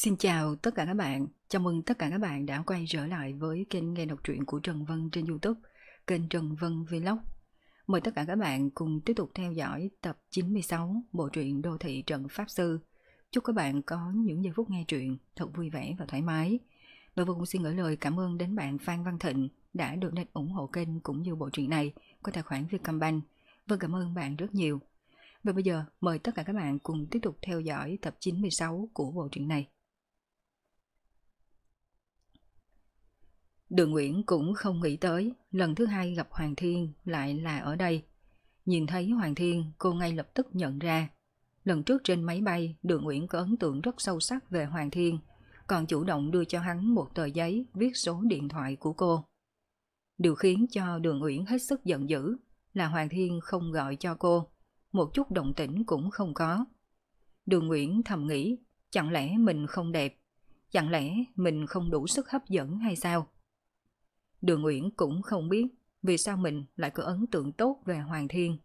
Xin chào tất cả các bạn, chào mừng tất cả các bạn đã quay trở lại với kênh nghe đọc truyện của Trần Vân trên Youtube, kênh Trần Vân Vlog. Mời tất cả các bạn cùng tiếp tục theo dõi tập 96 bộ truyện Đô thị Trần Pháp Sư. Chúc các bạn có những giây phút nghe truyện thật vui vẻ và thoải mái. Và Vân cũng xin gửi lời cảm ơn đến bạn Phan Văn Thịnh đã được nên ủng hộ kênh cũng như bộ truyện này qua tài khoản Vietcombank. Vâng cảm ơn bạn rất nhiều. Và bây giờ mời tất cả các bạn cùng tiếp tục theo dõi tập 96 của bộ truyện này. Đường Nguyễn cũng không nghĩ tới lần thứ hai gặp Hoàng Thiên lại là ở đây. Nhìn thấy Hoàng Thiên cô ngay lập tức nhận ra. Lần trước trên máy bay Đường Nguyễn có ấn tượng rất sâu sắc về Hoàng Thiên còn chủ động đưa cho hắn một tờ giấy viết số điện thoại của cô. Điều khiến cho Đường nguyễn hết sức giận dữ là Hoàng Thiên không gọi cho cô, một chút động tĩnh cũng không có. Đường nguyễn thầm nghĩ, chẳng lẽ mình không đẹp, chẳng lẽ mình không đủ sức hấp dẫn hay sao? Đường Nguyễn cũng không biết vì sao mình lại có ấn tượng tốt về Hoàng Thiên.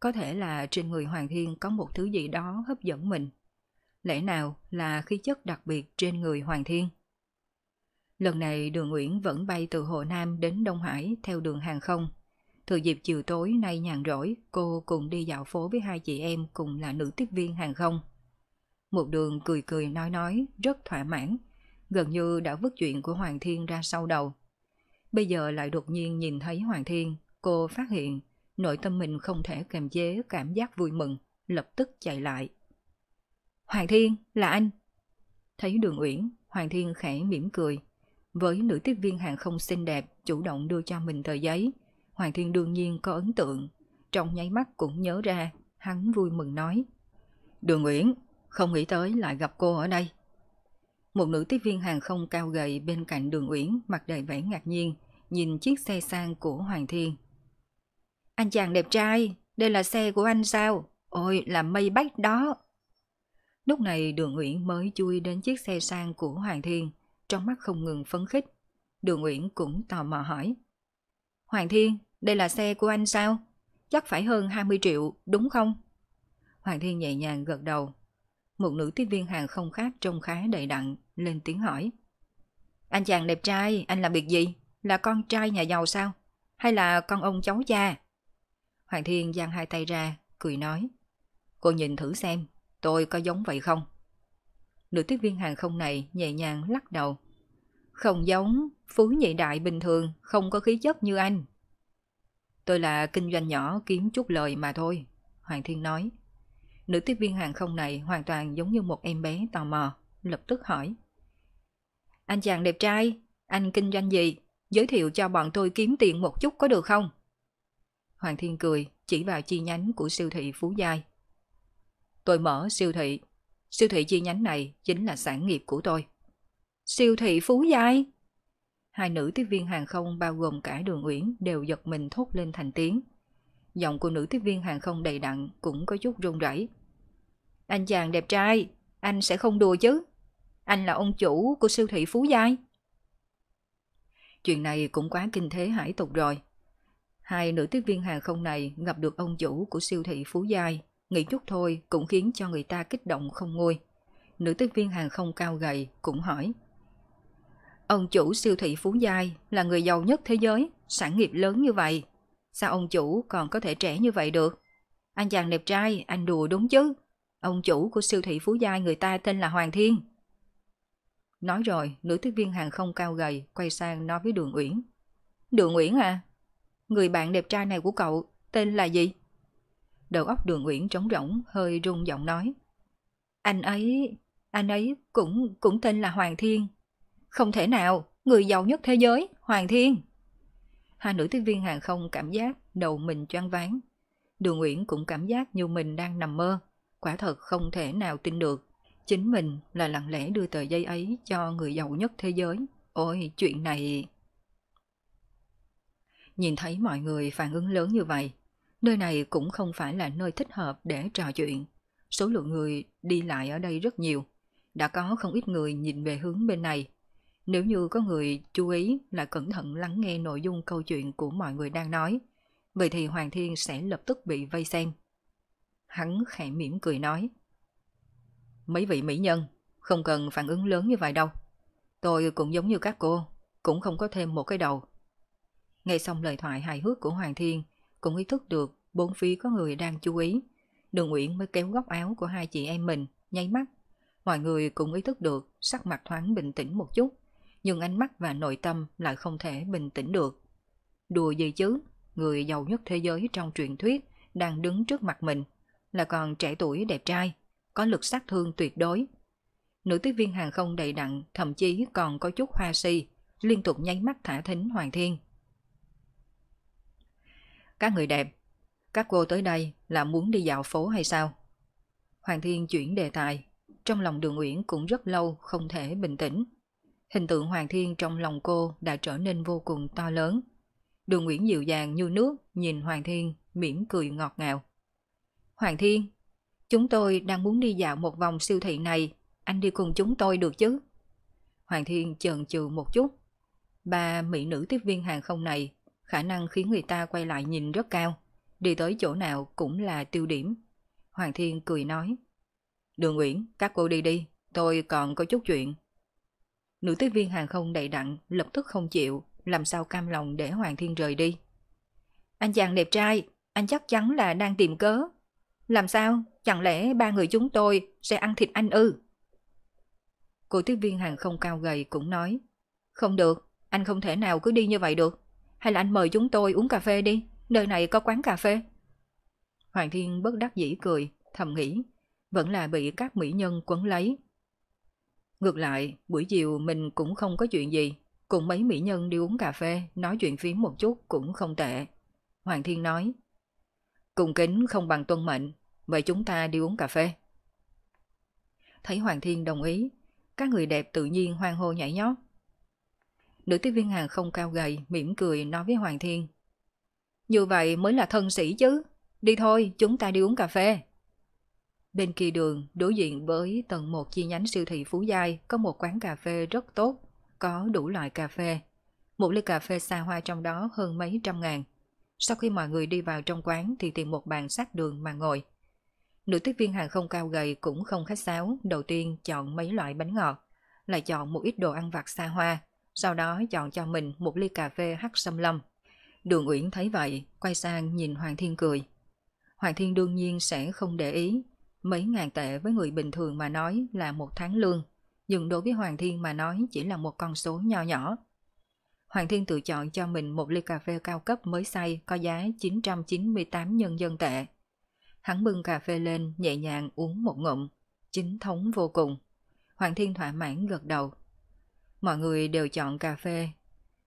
Có thể là trên người Hoàng Thiên có một thứ gì đó hấp dẫn mình. Lẽ nào là khí chất đặc biệt trên người Hoàng Thiên? Lần này đường Nguyễn vẫn bay từ Hồ Nam đến Đông Hải theo đường hàng không. Thừa dịp chiều tối nay nhàn rỗi, cô cùng đi dạo phố với hai chị em cùng là nữ tiếp viên hàng không. Một đường cười cười nói nói, rất thỏa mãn, gần như đã vứt chuyện của Hoàng Thiên ra sau đầu. Bây giờ lại đột nhiên nhìn thấy Hoàng Thiên, cô phát hiện nội tâm mình không thể kềm chế cảm giác vui mừng, lập tức chạy lại. Hoàng Thiên, là anh! Thấy đường Uyển, Hoàng Thiên khẽ mỉm cười. Với nữ tiếp viên hàng không xinh đẹp chủ động đưa cho mình tờ giấy, Hoàng Thiên đương nhiên có ấn tượng. Trong nháy mắt cũng nhớ ra, hắn vui mừng nói. Đường Uyển, không nghĩ tới lại gặp cô ở đây. Một nữ tiếp viên hàng không cao gầy bên cạnh đường Uyển mặt đầy vẻ ngạc nhiên, nhìn chiếc xe sang của Hoàng Thiên. Anh chàng đẹp trai, đây là xe của anh sao? Ôi, là mây bách đó. Lúc này đường Nguyễn mới chui đến chiếc xe sang của Hoàng Thiên, trong mắt không ngừng phấn khích. Đường Nguyễn cũng tò mò hỏi. Hoàng Thiên, đây là xe của anh sao? Chắc phải hơn 20 triệu, đúng không? Hoàng Thiên nhẹ nhàng gật đầu. Một nữ tiếp viên hàng không khác trông khá đầy đặn, lên tiếng hỏi. Anh chàng đẹp trai, anh làm việc gì? Là con trai nhà giàu sao? Hay là con ông cháu cha? Hoàng Thiên giang hai tay ra, cười nói. Cô nhìn thử xem, tôi có giống vậy không? Nữ tiếp viên hàng không này nhẹ nhàng lắc đầu. Không giống, phú nhị đại bình thường, không có khí chất như anh. Tôi là kinh doanh nhỏ kiếm chút lời mà thôi, Hoàng Thiên nói. Nữ tiếp viên hàng không này hoàn toàn giống như một em bé tò mò, lập tức hỏi. Anh chàng đẹp trai, anh kinh doanh gì? giới thiệu cho bọn tôi kiếm tiền một chút có được không? Hoàng Thiên cười, chỉ vào chi nhánh của siêu thị Phú Giai. Tôi mở siêu thị. Siêu thị chi nhánh này chính là sản nghiệp của tôi. Siêu thị Phú Giai? Hai nữ tiếp viên hàng không bao gồm cả Đường Uyển đều giật mình thốt lên thành tiếng. Giọng của nữ tiếp viên hàng không đầy đặn cũng có chút run rẩy. Anh chàng đẹp trai, anh sẽ không đùa chứ? Anh là ông chủ của siêu thị Phú Giai? Chuyện này cũng quá kinh thế hải tục rồi. Hai nữ tiếp viên hàng không này gặp được ông chủ của siêu thị Phú Giai, nghĩ chút thôi cũng khiến cho người ta kích động không nguôi. Nữ tiếp viên hàng không cao gầy cũng hỏi. Ông chủ siêu thị Phú Giai là người giàu nhất thế giới, sản nghiệp lớn như vậy. Sao ông chủ còn có thể trẻ như vậy được? Anh chàng đẹp trai, anh đùa đúng chứ? Ông chủ của siêu thị Phú Giai người ta tên là Hoàng Thiên. Nói rồi, nữ tiếp viên hàng không cao gầy quay sang nói với Đường Uyển. Đường Uyển à? Người bạn đẹp trai này của cậu tên là gì? Đầu óc Đường Uyển trống rỗng, hơi run giọng nói. Anh ấy, anh ấy cũng cũng tên là Hoàng Thiên. Không thể nào, người giàu nhất thế giới, Hoàng Thiên. Hai nữ tiếp viên hàng không cảm giác đầu mình choáng váng. Đường Uyển cũng cảm giác như mình đang nằm mơ, quả thật không thể nào tin được. Chính mình là lặng lẽ đưa tờ giấy ấy cho người giàu nhất thế giới. Ôi, chuyện này... Nhìn thấy mọi người phản ứng lớn như vậy, nơi này cũng không phải là nơi thích hợp để trò chuyện. Số lượng người đi lại ở đây rất nhiều. Đã có không ít người nhìn về hướng bên này. Nếu như có người chú ý là cẩn thận lắng nghe nội dung câu chuyện của mọi người đang nói, vậy thì Hoàng Thiên sẽ lập tức bị vây xem. Hắn khẽ mỉm cười nói. Mấy vị mỹ nhân, không cần phản ứng lớn như vậy đâu. Tôi cũng giống như các cô, cũng không có thêm một cái đầu. Nghe xong lời thoại hài hước của Hoàng Thiên, cũng ý thức được bốn phía có người đang chú ý. Đường Nguyễn mới kéo góc áo của hai chị em mình, nháy mắt. Mọi người cũng ý thức được sắc mặt thoáng bình tĩnh một chút, nhưng ánh mắt và nội tâm lại không thể bình tĩnh được. Đùa gì chứ, người giàu nhất thế giới trong truyền thuyết đang đứng trước mặt mình, là còn trẻ tuổi đẹp trai, có lực sát thương tuyệt đối. Nữ tiếp viên hàng không đầy đặn, thậm chí còn có chút hoa si, liên tục nháy mắt thả thính Hoàng Thiên. Các người đẹp, các cô tới đây là muốn đi dạo phố hay sao? Hoàng Thiên chuyển đề tài, trong lòng đường Uyển cũng rất lâu không thể bình tĩnh. Hình tượng Hoàng Thiên trong lòng cô đã trở nên vô cùng to lớn. Đường Nguyễn dịu dàng như nước nhìn Hoàng Thiên mỉm cười ngọt ngào. Hoàng Thiên, Chúng tôi đang muốn đi dạo một vòng siêu thị này, anh đi cùng chúng tôi được chứ? Hoàng Thiên chần chừ một chút. Ba mỹ nữ tiếp viên hàng không này, khả năng khiến người ta quay lại nhìn rất cao, đi tới chỗ nào cũng là tiêu điểm. Hoàng Thiên cười nói, Đường Nguyễn, các cô đi đi, tôi còn có chút chuyện. Nữ tiếp viên hàng không đầy đặn, lập tức không chịu, làm sao cam lòng để Hoàng Thiên rời đi. Anh chàng đẹp trai, anh chắc chắn là đang tìm cớ. Làm sao Chẳng lẽ ba người chúng tôi sẽ ăn thịt anh ư? Cô tiếp viên hàng không cao gầy cũng nói. Không được, anh không thể nào cứ đi như vậy được. Hay là anh mời chúng tôi uống cà phê đi, nơi này có quán cà phê. Hoàng Thiên bất đắc dĩ cười, thầm nghĩ. Vẫn là bị các mỹ nhân quấn lấy. Ngược lại, buổi chiều mình cũng không có chuyện gì. Cùng mấy mỹ nhân đi uống cà phê, nói chuyện phím một chút cũng không tệ. Hoàng Thiên nói. Cùng kính không bằng tuân mệnh, Vậy chúng ta đi uống cà phê. Thấy Hoàng Thiên đồng ý, các người đẹp tự nhiên hoang hô nhảy nhót. Nữ tiếp viên hàng không cao gầy, mỉm cười nói với Hoàng Thiên. Như vậy mới là thân sĩ chứ. Đi thôi, chúng ta đi uống cà phê. Bên kia đường, đối diện với tầng 1 chi nhánh siêu thị Phú Giai có một quán cà phê rất tốt, có đủ loại cà phê. Một ly cà phê xa hoa trong đó hơn mấy trăm ngàn. Sau khi mọi người đi vào trong quán thì tìm một bàn sát đường mà ngồi. Nữ tiếp viên hàng không cao gầy cũng không khách sáo, đầu tiên chọn mấy loại bánh ngọt, lại chọn một ít đồ ăn vặt xa hoa, sau đó chọn cho mình một ly cà phê hắc sâm lâm. Đường Uyển thấy vậy, quay sang nhìn Hoàng Thiên cười. Hoàng Thiên đương nhiên sẽ không để ý, mấy ngàn tệ với người bình thường mà nói là một tháng lương, nhưng đối với Hoàng Thiên mà nói chỉ là một con số nho nhỏ. Hoàng Thiên tự chọn cho mình một ly cà phê cao cấp mới say, có giá 998 nhân dân tệ. Hắn bưng cà phê lên, nhẹ nhàng uống một ngụm. Chính thống vô cùng. Hoàng Thiên thỏa mãn gật đầu. Mọi người đều chọn cà phê.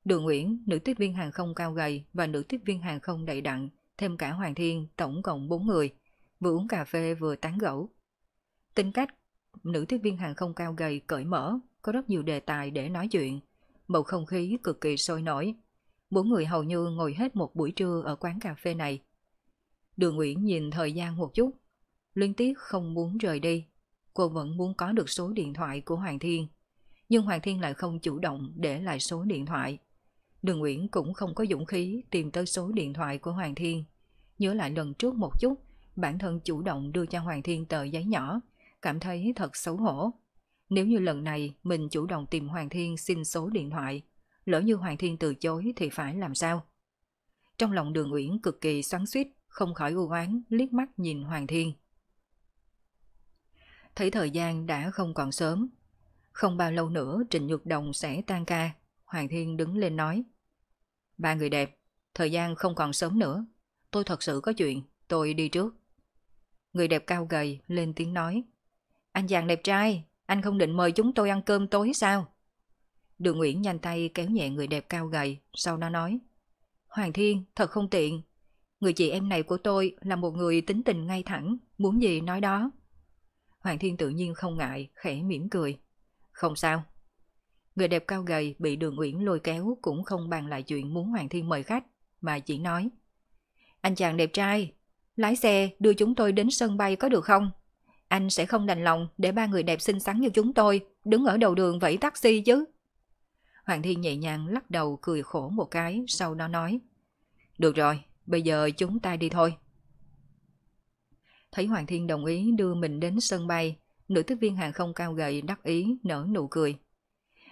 Đường Nguyễn, nữ tiếp viên hàng không cao gầy và nữ tiếp viên hàng không đầy đặn, thêm cả Hoàng Thiên, tổng cộng bốn người. Vừa uống cà phê vừa tán gẫu. Tính cách, nữ tiếp viên hàng không cao gầy cởi mở, có rất nhiều đề tài để nói chuyện. Bầu không khí cực kỳ sôi nổi. Bốn người hầu như ngồi hết một buổi trưa ở quán cà phê này, Đường Nguyễn nhìn thời gian một chút, liên tiếp không muốn rời đi. Cô vẫn muốn có được số điện thoại của Hoàng Thiên, nhưng Hoàng Thiên lại không chủ động để lại số điện thoại. Đường Nguyễn cũng không có dũng khí tìm tới số điện thoại của Hoàng Thiên. Nhớ lại lần trước một chút, bản thân chủ động đưa cho Hoàng Thiên tờ giấy nhỏ, cảm thấy thật xấu hổ. Nếu như lần này mình chủ động tìm Hoàng Thiên xin số điện thoại, lỡ như Hoàng Thiên từ chối thì phải làm sao? Trong lòng đường Nguyễn cực kỳ xoắn xuýt không khỏi u oán liếc mắt nhìn Hoàng Thiên. Thấy thời gian đã không còn sớm, không bao lâu nữa Trịnh Nhược Đồng sẽ tan ca, Hoàng Thiên đứng lên nói. Ba người đẹp, thời gian không còn sớm nữa, tôi thật sự có chuyện, tôi đi trước. Người đẹp cao gầy lên tiếng nói. Anh chàng đẹp trai, anh không định mời chúng tôi ăn cơm tối sao? Đường Nguyễn nhanh tay kéo nhẹ người đẹp cao gầy, sau đó nói. Hoàng Thiên, thật không tiện, Người chị em này của tôi là một người tính tình ngay thẳng, muốn gì nói đó. Hoàng Thiên tự nhiên không ngại, khẽ mỉm cười. Không sao. Người đẹp cao gầy bị đường Uyển lôi kéo cũng không bàn lại chuyện muốn Hoàng Thiên mời khách, mà chỉ nói. Anh chàng đẹp trai, lái xe đưa chúng tôi đến sân bay có được không? Anh sẽ không đành lòng để ba người đẹp xinh xắn như chúng tôi đứng ở đầu đường vẫy taxi chứ. Hoàng Thiên nhẹ nhàng lắc đầu cười khổ một cái, sau đó nói. Được rồi, bây giờ chúng ta đi thôi. Thấy Hoàng Thiên đồng ý đưa mình đến sân bay, nữ tiếp viên hàng không cao gầy đắc ý nở nụ cười.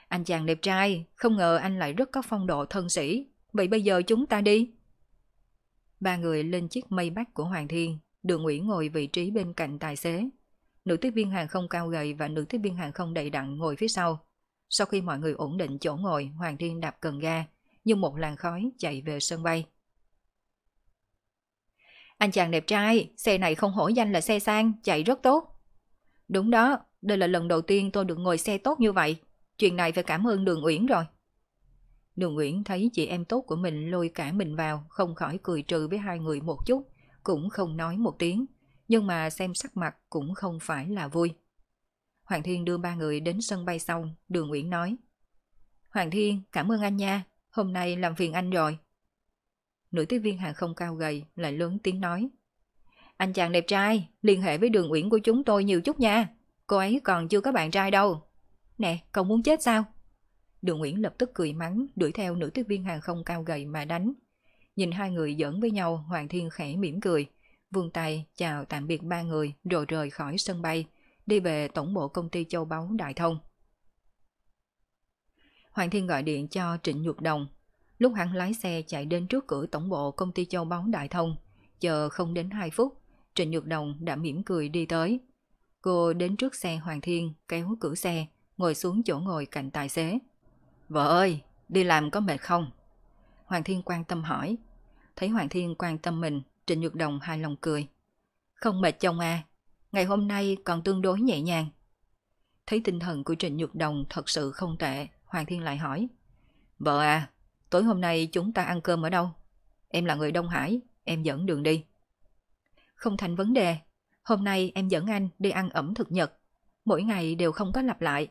Anh chàng đẹp trai, không ngờ anh lại rất có phong độ thân sĩ, vậy bây giờ chúng ta đi. Ba người lên chiếc mây bắt của Hoàng Thiên, đường Nguyễn ngồi vị trí bên cạnh tài xế. Nữ tiếp viên hàng không cao gầy và nữ tiếp viên hàng không đầy đặn ngồi phía sau. Sau khi mọi người ổn định chỗ ngồi, Hoàng Thiên đạp cần ga, như một làn khói chạy về sân bay. Anh chàng đẹp trai, xe này không hổ danh là xe sang, chạy rất tốt. Đúng đó, đây là lần đầu tiên tôi được ngồi xe tốt như vậy. Chuyện này phải cảm ơn Đường Uyển rồi. Đường Uyển thấy chị em tốt của mình lôi cả mình vào, không khỏi cười trừ với hai người một chút, cũng không nói một tiếng, nhưng mà xem sắc mặt cũng không phải là vui. Hoàng Thiên đưa ba người đến sân bay xong, Đường Uyển nói. Hoàng Thiên, cảm ơn anh nha, hôm nay làm phiền anh rồi nữ tiếp viên hàng không cao gầy lại lớn tiếng nói. Anh chàng đẹp trai, liên hệ với đường uyển của chúng tôi nhiều chút nha. Cô ấy còn chưa có bạn trai đâu. Nè, cậu muốn chết sao? Đường Nguyễn lập tức cười mắng, đuổi theo nữ tiếp viên hàng không cao gầy mà đánh. Nhìn hai người giỡn với nhau, Hoàng Thiên khẽ mỉm cười. Vương tay chào tạm biệt ba người rồi rời khỏi sân bay, đi về tổng bộ công ty châu báu Đại Thông. Hoàng Thiên gọi điện cho Trịnh Nhược Đồng, Lúc hắn lái xe chạy đến trước cửa tổng bộ công ty châu báu Đại Thông, chờ không đến 2 phút, Trịnh Nhược Đồng đã mỉm cười đi tới. Cô đến trước xe Hoàng Thiên, kéo cửa xe, ngồi xuống chỗ ngồi cạnh tài xế. Vợ ơi, đi làm có mệt không? Hoàng Thiên quan tâm hỏi. Thấy Hoàng Thiên quan tâm mình, Trịnh Nhược Đồng hài lòng cười. Không mệt chồng à, ngày hôm nay còn tương đối nhẹ nhàng. Thấy tinh thần của Trịnh Nhược Đồng thật sự không tệ, Hoàng Thiên lại hỏi. Vợ à, tối hôm nay chúng ta ăn cơm ở đâu? Em là người Đông Hải, em dẫn đường đi. Không thành vấn đề, hôm nay em dẫn anh đi ăn ẩm thực Nhật, mỗi ngày đều không có lặp lại.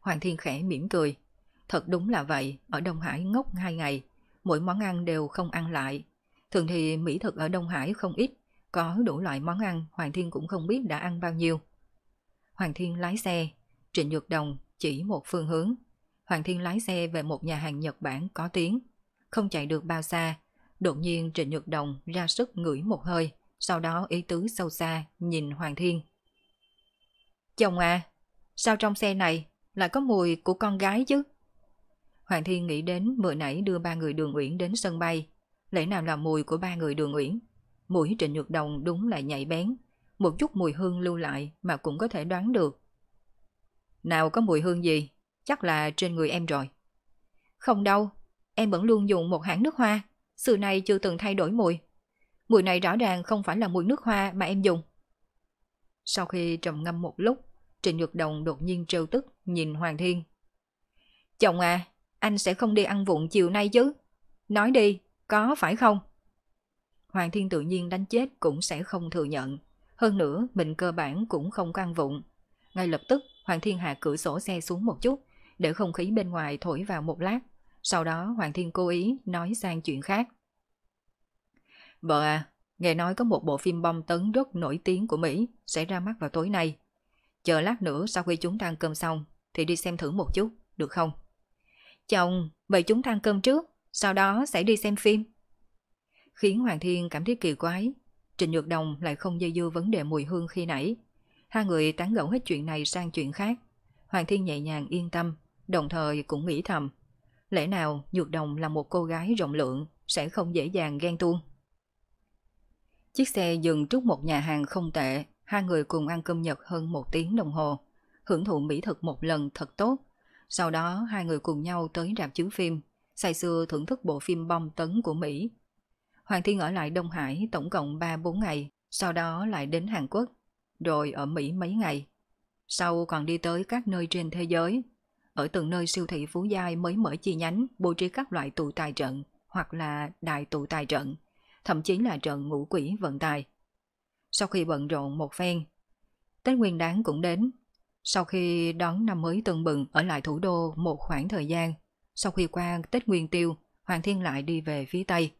Hoàng Thiên khẽ mỉm cười, thật đúng là vậy, ở Đông Hải ngốc hai ngày, mỗi món ăn đều không ăn lại. Thường thì mỹ thực ở Đông Hải không ít, có đủ loại món ăn Hoàng Thiên cũng không biết đã ăn bao nhiêu. Hoàng Thiên lái xe, Trịnh Nhược Đồng chỉ một phương hướng, Hoàng Thiên lái xe về một nhà hàng Nhật Bản có tiếng. Không chạy được bao xa, đột nhiên Trịnh Nhược Đồng ra sức ngửi một hơi, sau đó ý tứ sâu xa nhìn Hoàng Thiên. Chồng à, sao trong xe này lại có mùi của con gái chứ? Hoàng Thiên nghĩ đến vừa nãy đưa ba người đường Uyển đến sân bay, lẽ nào là mùi của ba người đường Uyển? Mũi Trịnh Nhược Đồng đúng là nhạy bén, một chút mùi hương lưu lại mà cũng có thể đoán được. Nào có mùi hương gì, chắc là trên người em rồi. Không đâu, em vẫn luôn dùng một hãng nước hoa, xưa nay chưa từng thay đổi mùi. Mùi này rõ ràng không phải là mùi nước hoa mà em dùng. Sau khi trầm ngâm một lúc, Trịnh Nhược Đồng đột nhiên trêu tức nhìn Hoàng Thiên. Chồng à, anh sẽ không đi ăn vụng chiều nay chứ? Nói đi, có phải không? Hoàng Thiên tự nhiên đánh chết cũng sẽ không thừa nhận. Hơn nữa, mình cơ bản cũng không có ăn vụng. Ngay lập tức, Hoàng Thiên hạ cửa sổ xe xuống một chút, để không khí bên ngoài thổi vào một lát. Sau đó Hoàng Thiên cố ý nói sang chuyện khác. Vợ à, nghe nói có một bộ phim bom tấn rất nổi tiếng của Mỹ sẽ ra mắt vào tối nay. Chờ lát nữa sau khi chúng ta ăn cơm xong thì đi xem thử một chút, được không? Chồng, vậy chúng ta ăn cơm trước, sau đó sẽ đi xem phim. Khiến Hoàng Thiên cảm thấy kỳ quái, Trịnh Nhược Đồng lại không dây dưa vấn đề mùi hương khi nãy. Hai người tán gẫu hết chuyện này sang chuyện khác. Hoàng Thiên nhẹ nhàng yên tâm, đồng thời cũng nghĩ thầm. Lẽ nào Nhược Đồng là một cô gái rộng lượng, sẽ không dễ dàng ghen tuông. Chiếc xe dừng trước một nhà hàng không tệ, hai người cùng ăn cơm Nhật hơn một tiếng đồng hồ, hưởng thụ mỹ thực một lần thật tốt. Sau đó hai người cùng nhau tới rạp chiếu phim, say sưa thưởng thức bộ phim bom tấn của Mỹ. Hoàng Thiên ở lại Đông Hải tổng cộng 3-4 ngày, sau đó lại đến Hàn Quốc, rồi ở Mỹ mấy ngày. Sau còn đi tới các nơi trên thế giới, ở từng nơi siêu thị Phú Giai mới mở chi nhánh bố trí các loại tụ tài trận hoặc là đại tụ tài trận, thậm chí là trận ngũ quỷ vận tài. Sau khi bận rộn một phen, Tết Nguyên đáng cũng đến. Sau khi đón năm mới tân bừng ở lại thủ đô một khoảng thời gian, sau khi qua Tết Nguyên Tiêu, Hoàng Thiên lại đi về phía Tây.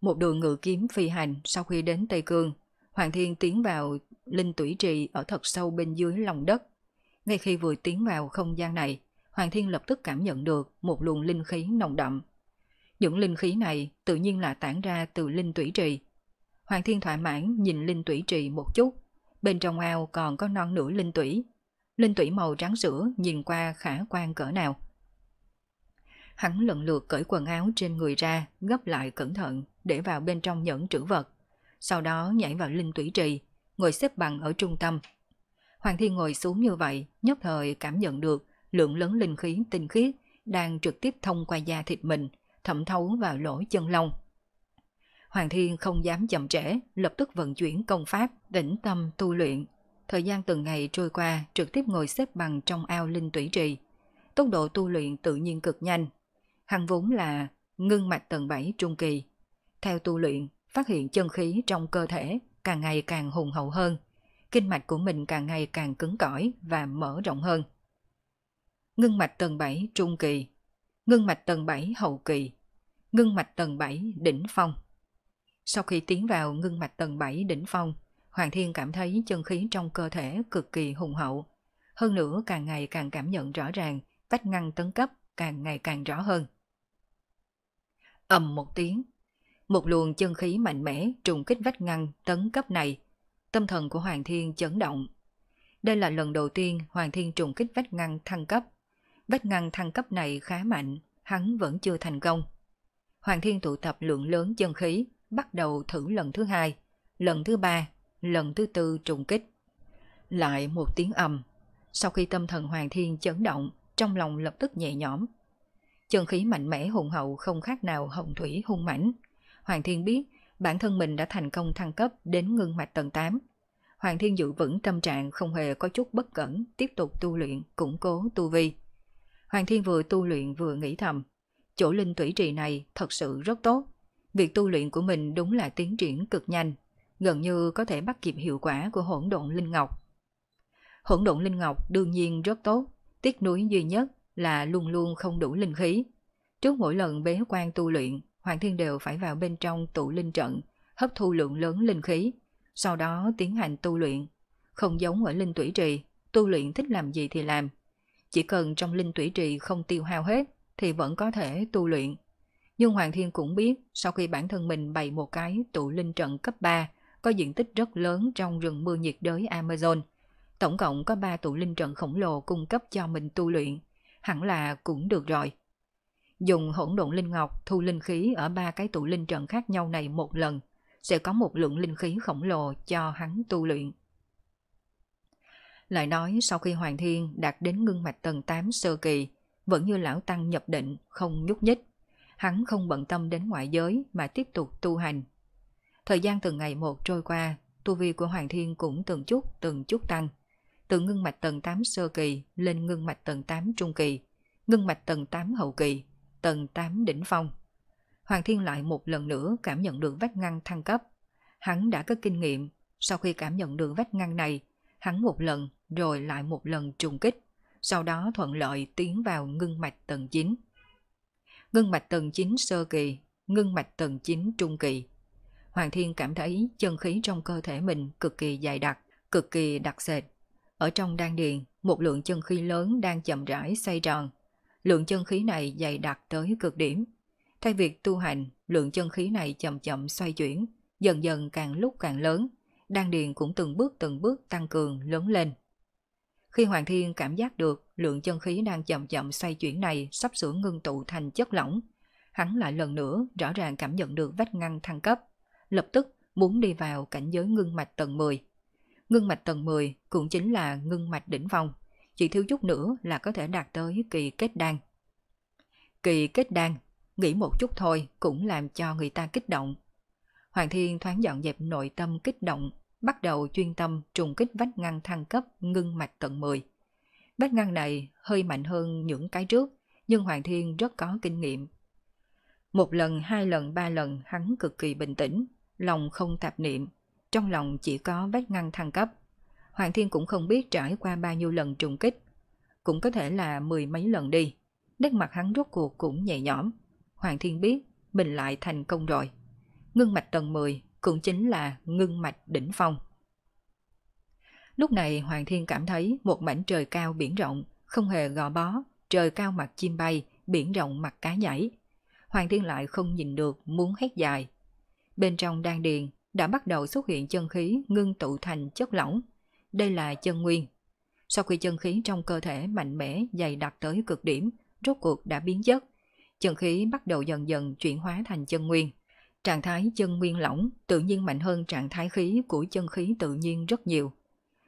Một đường ngự kiếm phi hành sau khi đến Tây Cương, Hoàng Thiên tiến vào linh tủy trì ở thật sâu bên dưới lòng đất ngay khi vừa tiến vào không gian này, Hoàng Thiên lập tức cảm nhận được một luồng linh khí nồng đậm. Những linh khí này tự nhiên là tản ra từ linh tủy trì. Hoàng Thiên thoải mãn nhìn linh tủy trì một chút. Bên trong ao còn có non nửa linh tủy. Linh tủy màu trắng sữa nhìn qua khả quan cỡ nào. Hắn lần lượt cởi quần áo trên người ra, gấp lại cẩn thận để vào bên trong nhẫn trữ vật. Sau đó nhảy vào linh tủy trì, ngồi xếp bằng ở trung tâm Hoàng Thiên ngồi xuống như vậy, nhất thời cảm nhận được lượng lớn linh khí tinh khiết đang trực tiếp thông qua da thịt mình, thẩm thấu vào lỗ chân lông. Hoàng Thiên không dám chậm trễ, lập tức vận chuyển công pháp, tĩnh tâm tu luyện. Thời gian từng ngày trôi qua, trực tiếp ngồi xếp bằng trong ao linh tủy trì. Tốc độ tu luyện tự nhiên cực nhanh. Hắn vốn là ngưng mạch tầng 7 trung kỳ. Theo tu luyện, phát hiện chân khí trong cơ thể càng ngày càng hùng hậu hơn kinh mạch của mình càng ngày càng cứng cỏi và mở rộng hơn. Ngưng mạch tầng 7 trung kỳ, ngưng mạch tầng 7 hậu kỳ, ngưng mạch tầng 7 đỉnh phong. Sau khi tiến vào ngưng mạch tầng 7 đỉnh phong, Hoàng Thiên cảm thấy chân khí trong cơ thể cực kỳ hùng hậu. Hơn nữa càng ngày càng cảm nhận rõ ràng, vách ngăn tấn cấp càng ngày càng rõ hơn. ầm một tiếng, một luồng chân khí mạnh mẽ trùng kích vách ngăn tấn cấp này tâm thần của Hoàng Thiên chấn động. Đây là lần đầu tiên Hoàng Thiên trùng kích vách ngăn thăng cấp. Vách ngăn thăng cấp này khá mạnh, hắn vẫn chưa thành công. Hoàng Thiên tụ tập lượng lớn chân khí, bắt đầu thử lần thứ hai, lần thứ ba, lần thứ tư trùng kích. Lại một tiếng ầm. Sau khi tâm thần Hoàng Thiên chấn động, trong lòng lập tức nhẹ nhõm. Chân khí mạnh mẽ hùng hậu không khác nào hồng thủy hung mãnh. Hoàng Thiên biết bản thân mình đã thành công thăng cấp đến ngưng mạch tầng 8. Hoàng Thiên giữ vững tâm trạng không hề có chút bất cẩn, tiếp tục tu luyện, củng cố tu vi. Hoàng Thiên vừa tu luyện vừa nghĩ thầm, chỗ linh thủy trì này thật sự rất tốt. Việc tu luyện của mình đúng là tiến triển cực nhanh, gần như có thể bắt kịp hiệu quả của hỗn độn linh ngọc. Hỗn độn linh ngọc đương nhiên rất tốt, tiếc nuối duy nhất là luôn luôn không đủ linh khí. Trước mỗi lần bế quan tu luyện, Hoàng Thiên đều phải vào bên trong tụ linh trận, hấp thu lượng lớn linh khí, sau đó tiến hành tu luyện. Không giống ở linh tủy trì, tu luyện thích làm gì thì làm. Chỉ cần trong linh tủy trì không tiêu hao hết thì vẫn có thể tu luyện. Nhưng Hoàng Thiên cũng biết sau khi bản thân mình bày một cái tụ linh trận cấp 3 có diện tích rất lớn trong rừng mưa nhiệt đới Amazon. Tổng cộng có 3 tụ linh trận khổng lồ cung cấp cho mình tu luyện. Hẳn là cũng được rồi dùng hỗn độn linh ngọc thu linh khí ở ba cái tụ linh trận khác nhau này một lần, sẽ có một lượng linh khí khổng lồ cho hắn tu luyện. Lại nói sau khi Hoàng Thiên đạt đến ngưng mạch tầng 8 sơ kỳ, vẫn như lão tăng nhập định, không nhúc nhích. Hắn không bận tâm đến ngoại giới mà tiếp tục tu hành. Thời gian từng ngày một trôi qua, tu vi của Hoàng Thiên cũng từng chút từng chút tăng. Từ ngưng mạch tầng 8 sơ kỳ lên ngưng mạch tầng 8 trung kỳ, ngưng mạch tầng 8 hậu kỳ, tầng 8 đỉnh phong. Hoàng Thiên lại một lần nữa cảm nhận được vách ngăn thăng cấp. Hắn đã có kinh nghiệm, sau khi cảm nhận được vách ngăn này, hắn một lần rồi lại một lần trùng kích, sau đó thuận lợi tiến vào ngưng mạch tầng 9. Ngưng mạch tầng 9 sơ kỳ, ngưng mạch tầng 9 trung kỳ. Hoàng Thiên cảm thấy chân khí trong cơ thể mình cực kỳ dài đặc, cực kỳ đặc sệt. Ở trong đan điền, một lượng chân khí lớn đang chậm rãi xoay tròn, lượng chân khí này dày đặc tới cực điểm. Thay việc tu hành, lượng chân khí này chậm chậm xoay chuyển, dần dần càng lúc càng lớn, đan điền cũng từng bước từng bước tăng cường lớn lên. Khi Hoàng Thiên cảm giác được lượng chân khí đang chậm chậm xoay chuyển này sắp sửa ngưng tụ thành chất lỏng, hắn lại lần nữa rõ ràng cảm nhận được vách ngăn thăng cấp, lập tức muốn đi vào cảnh giới ngưng mạch tầng 10. Ngưng mạch tầng 10 cũng chính là ngưng mạch đỉnh vòng chỉ thiếu chút nữa là có thể đạt tới kỳ kết đan. Kỳ kết đan, nghĩ một chút thôi cũng làm cho người ta kích động. Hoàng Thiên thoáng dọn dẹp nội tâm kích động, bắt đầu chuyên tâm trùng kích vách ngăn thăng cấp ngưng mạch tận 10. Vách ngăn này hơi mạnh hơn những cái trước, nhưng Hoàng Thiên rất có kinh nghiệm. Một lần, hai lần, ba lần hắn cực kỳ bình tĩnh, lòng không tạp niệm, trong lòng chỉ có vách ngăn thăng cấp. Hoàng Thiên cũng không biết trải qua bao nhiêu lần trùng kích. Cũng có thể là mười mấy lần đi. Nét mặt hắn rốt cuộc cũng nhẹ nhõm. Hoàng Thiên biết mình lại thành công rồi. Ngưng mạch tầng 10 cũng chính là ngưng mạch đỉnh phong. Lúc này Hoàng Thiên cảm thấy một mảnh trời cao biển rộng, không hề gò bó, trời cao mặt chim bay, biển rộng mặt cá nhảy. Hoàng Thiên lại không nhìn được, muốn hét dài. Bên trong đan điền đã bắt đầu xuất hiện chân khí ngưng tụ thành chất lỏng đây là chân nguyên. Sau khi chân khí trong cơ thể mạnh mẽ dày đặc tới cực điểm, rốt cuộc đã biến chất. Chân khí bắt đầu dần dần chuyển hóa thành chân nguyên. Trạng thái chân nguyên lỏng tự nhiên mạnh hơn trạng thái khí của chân khí tự nhiên rất nhiều.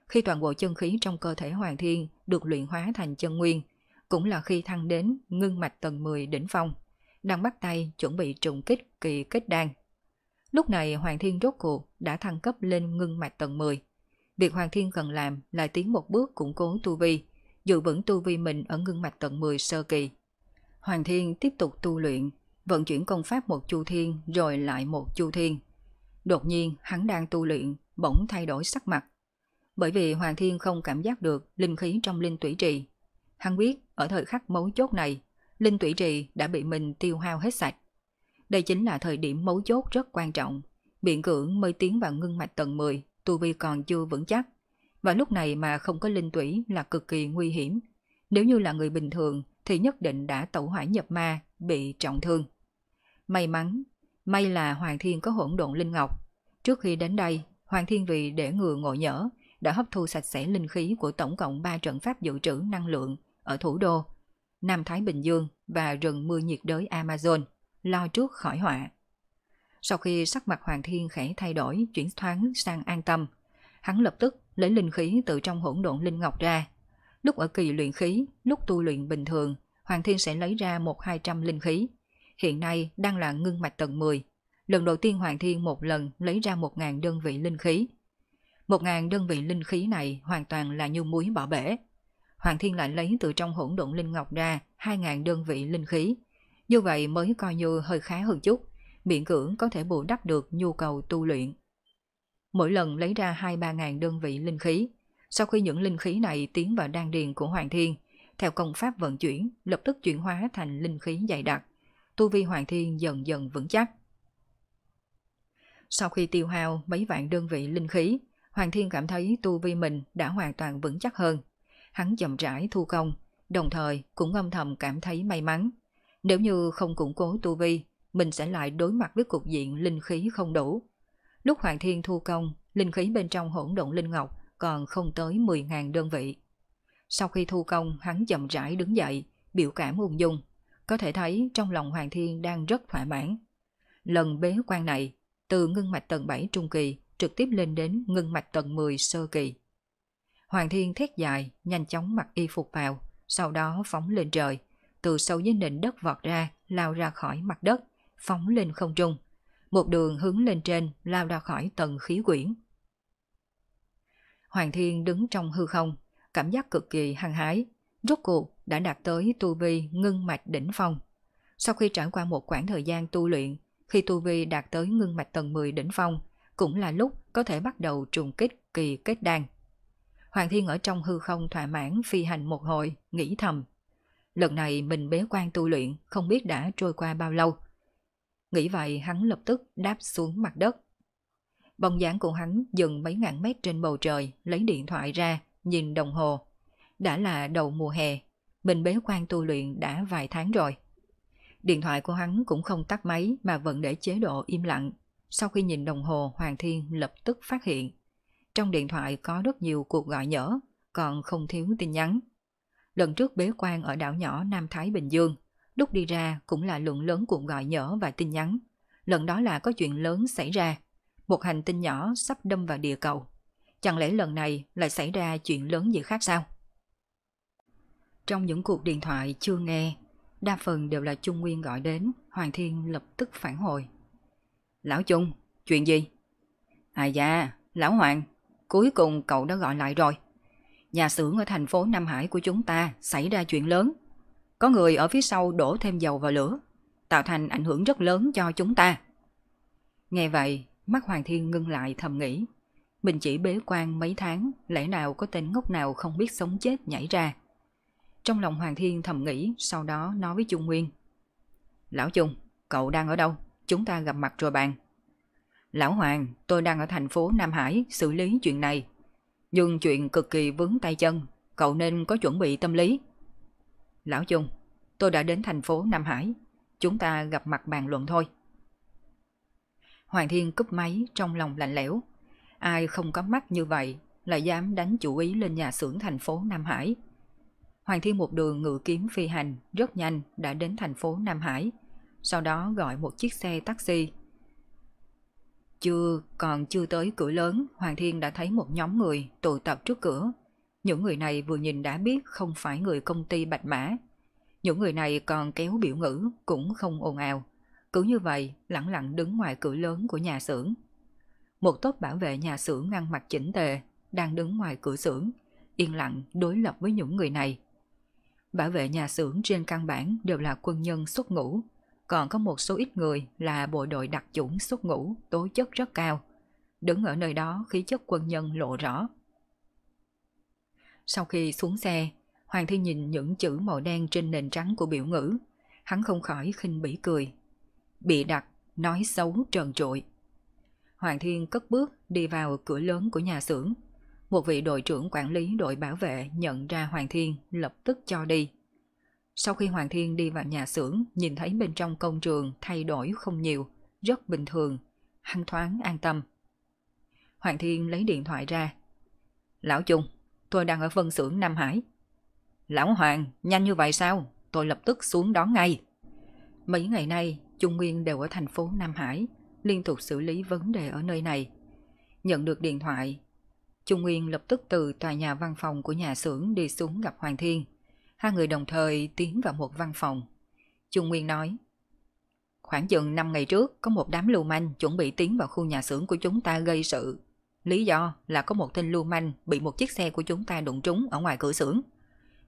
Khi toàn bộ chân khí trong cơ thể Hoàng Thiên được luyện hóa thành chân nguyên, cũng là khi thăng đến ngưng mạch tầng 10 đỉnh phong, đang bắt tay chuẩn bị trùng kích kỳ kết đan. Lúc này Hoàng Thiên rốt cuộc đã thăng cấp lên ngưng mạch tầng 10, Việc Hoàng Thiên cần làm là tiến một bước củng cố tu vi, giữ vững tu vi mình ở ngưng mạch tận 10 sơ kỳ. Hoàng Thiên tiếp tục tu luyện, vận chuyển công pháp một chu thiên rồi lại một chu thiên. Đột nhiên, hắn đang tu luyện, bỗng thay đổi sắc mặt. Bởi vì Hoàng Thiên không cảm giác được linh khí trong linh tủy trì. Hắn biết, ở thời khắc mấu chốt này, linh tủy trì đã bị mình tiêu hao hết sạch. Đây chính là thời điểm mấu chốt rất quan trọng, biện cưỡng mới tiến vào ngưng mạch tầng 10 tu vi còn chưa vững chắc. Và lúc này mà không có linh tủy là cực kỳ nguy hiểm. Nếu như là người bình thường thì nhất định đã tẩu hỏa nhập ma, bị trọng thương. May mắn, may là Hoàng Thiên có hỗn độn linh ngọc. Trước khi đến đây, Hoàng Thiên vì để ngừa ngộ nhỡ, đã hấp thu sạch sẽ linh khí của tổng cộng 3 trận pháp dự trữ năng lượng ở thủ đô, Nam Thái Bình Dương và rừng mưa nhiệt đới Amazon, lo trước khỏi họa. Sau khi sắc mặt Hoàng Thiên khẽ thay đổi, chuyển thoáng sang an tâm, hắn lập tức lấy linh khí từ trong hỗn độn linh ngọc ra. Lúc ở kỳ luyện khí, lúc tu luyện bình thường, Hoàng Thiên sẽ lấy ra một hai trăm linh khí. Hiện nay đang là ngưng mạch tầng 10. Lần đầu tiên Hoàng Thiên một lần lấy ra một ngàn đơn vị linh khí. Một ngàn đơn vị linh khí này hoàn toàn là như muối bỏ bể. Hoàng Thiên lại lấy từ trong hỗn độn linh ngọc ra hai ngàn đơn vị linh khí. Như vậy mới coi như hơi khá hơn chút, miễn cưỡng có thể bù đắp được nhu cầu tu luyện. Mỗi lần lấy ra 2-3 ngàn đơn vị linh khí, sau khi những linh khí này tiến vào đan điền của Hoàng Thiên, theo công pháp vận chuyển, lập tức chuyển hóa thành linh khí dày đặc. Tu vi Hoàng Thiên dần dần vững chắc. Sau khi tiêu hao mấy vạn đơn vị linh khí, Hoàng Thiên cảm thấy tu vi mình đã hoàn toàn vững chắc hơn. Hắn chậm rãi thu công, đồng thời cũng âm thầm cảm thấy may mắn. Nếu như không củng cố tu vi, mình sẽ lại đối mặt với cục diện linh khí không đủ. Lúc Hoàng Thiên thu công, linh khí bên trong hỗn độn linh ngọc còn không tới 10.000 đơn vị. Sau khi thu công, hắn chậm rãi đứng dậy, biểu cảm ung dung. Có thể thấy trong lòng Hoàng Thiên đang rất thỏa mãn. Lần bế quan này, từ ngưng mạch tầng 7 trung kỳ trực tiếp lên đến ngưng mạch tầng 10 sơ kỳ. Hoàng Thiên thét dài, nhanh chóng mặc y phục vào, sau đó phóng lên trời, từ sâu dưới nền đất vọt ra, lao ra khỏi mặt đất, phóng lên không trung, một đường hướng lên trên lao ra khỏi tầng khí quyển. Hoàng Thiên đứng trong hư không, cảm giác cực kỳ hăng hái, rốt cuộc đã đạt tới tu vi ngưng mạch đỉnh phong. Sau khi trải qua một khoảng thời gian tu luyện, khi tu vi đạt tới ngưng mạch tầng 10 đỉnh phong, cũng là lúc có thể bắt đầu trùng kích kỳ kết đan. Hoàng Thiên ở trong hư không thỏa mãn phi hành một hồi, nghĩ thầm. Lần này mình bế quan tu luyện, không biết đã trôi qua bao lâu, Nghĩ vậy hắn lập tức đáp xuống mặt đất. Bóng dáng của hắn dừng mấy ngàn mét trên bầu trời, lấy điện thoại ra, nhìn đồng hồ. Đã là đầu mùa hè, mình bế quan tu luyện đã vài tháng rồi. Điện thoại của hắn cũng không tắt máy mà vẫn để chế độ im lặng. Sau khi nhìn đồng hồ, Hoàng Thiên lập tức phát hiện. Trong điện thoại có rất nhiều cuộc gọi nhỡ, còn không thiếu tin nhắn. Lần trước bế quan ở đảo nhỏ Nam Thái Bình Dương, Lúc đi ra cũng là lượng lớn cuộc gọi nhỏ và tin nhắn. Lần đó là có chuyện lớn xảy ra. Một hành tinh nhỏ sắp đâm vào địa cầu. Chẳng lẽ lần này lại xảy ra chuyện lớn gì khác sao? Trong những cuộc điện thoại chưa nghe, đa phần đều là Trung Nguyên gọi đến, Hoàng Thiên lập tức phản hồi. Lão Trung, chuyện gì? À dạ, Lão Hoàng, cuối cùng cậu đã gọi lại rồi. Nhà xưởng ở thành phố Nam Hải của chúng ta xảy ra chuyện lớn. Có người ở phía sau đổ thêm dầu vào lửa, tạo thành ảnh hưởng rất lớn cho chúng ta. Nghe vậy, mắt Hoàng Thiên ngưng lại thầm nghĩ. Mình chỉ bế quan mấy tháng, lẽ nào có tên ngốc nào không biết sống chết nhảy ra. Trong lòng Hoàng Thiên thầm nghĩ, sau đó nói với Trung Nguyên. Lão Trung, cậu đang ở đâu? Chúng ta gặp mặt rồi bàn. Lão Hoàng, tôi đang ở thành phố Nam Hải xử lý chuyện này. Nhưng chuyện cực kỳ vướng tay chân, cậu nên có chuẩn bị tâm lý. Lão Dung, tôi đã đến thành phố Nam Hải. Chúng ta gặp mặt bàn luận thôi. Hoàng Thiên cúp máy trong lòng lạnh lẽo. Ai không có mắt như vậy lại dám đánh chủ ý lên nhà xưởng thành phố Nam Hải. Hoàng Thiên một đường ngự kiếm phi hành rất nhanh đã đến thành phố Nam Hải. Sau đó gọi một chiếc xe taxi. Chưa, còn chưa tới cửa lớn, Hoàng Thiên đã thấy một nhóm người tụ tập trước cửa những người này vừa nhìn đã biết không phải người công ty Bạch Mã. Những người này còn kéo biểu ngữ cũng không ồn ào. Cứ như vậy, lặng lặng đứng ngoài cửa lớn của nhà xưởng. Một tốt bảo vệ nhà xưởng ngăn mặt chỉnh tề, đang đứng ngoài cửa xưởng, yên lặng đối lập với những người này. Bảo vệ nhà xưởng trên căn bản đều là quân nhân xuất ngũ, còn có một số ít người là bộ đội đặc chủng xuất ngũ tố chất rất cao. Đứng ở nơi đó khí chất quân nhân lộ rõ. Sau khi xuống xe, Hoàng Thi nhìn những chữ màu đen trên nền trắng của biểu ngữ. Hắn không khỏi khinh bỉ cười. Bị đặt, nói xấu trần trội. Hoàng Thiên cất bước đi vào cửa lớn của nhà xưởng. Một vị đội trưởng quản lý đội bảo vệ nhận ra Hoàng Thiên lập tức cho đi. Sau khi Hoàng Thiên đi vào nhà xưởng, nhìn thấy bên trong công trường thay đổi không nhiều, rất bình thường, hắn thoáng an tâm. Hoàng Thiên lấy điện thoại ra. Lão Trung, tôi đang ở phân xưởng Nam Hải. Lão Hoàng, nhanh như vậy sao? Tôi lập tức xuống đón ngay. Mấy ngày nay, Trung Nguyên đều ở thành phố Nam Hải, liên tục xử lý vấn đề ở nơi này. Nhận được điện thoại, Trung Nguyên lập tức từ tòa nhà văn phòng của nhà xưởng đi xuống gặp Hoàng Thiên. Hai người đồng thời tiến vào một văn phòng. Trung Nguyên nói, khoảng chừng 5 ngày trước có một đám lưu manh chuẩn bị tiến vào khu nhà xưởng của chúng ta gây sự. Lý do là có một tên lưu manh bị một chiếc xe của chúng ta đụng trúng ở ngoài cửa xưởng.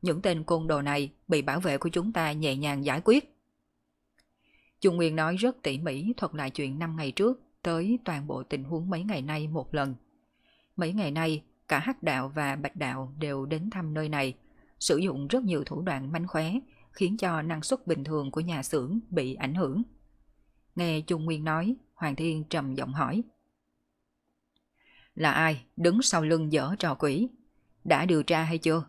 Những tên côn đồ này bị bảo vệ của chúng ta nhẹ nhàng giải quyết. Trung Nguyên nói rất tỉ mỉ thuật lại chuyện năm ngày trước tới toàn bộ tình huống mấy ngày nay một lần. Mấy ngày nay, cả Hắc Đạo và Bạch Đạo đều đến thăm nơi này, sử dụng rất nhiều thủ đoạn manh khóe, khiến cho năng suất bình thường của nhà xưởng bị ảnh hưởng. Nghe Trung Nguyên nói, Hoàng Thiên trầm giọng hỏi – là ai đứng sau lưng dở trò quỷ. Đã điều tra hay chưa?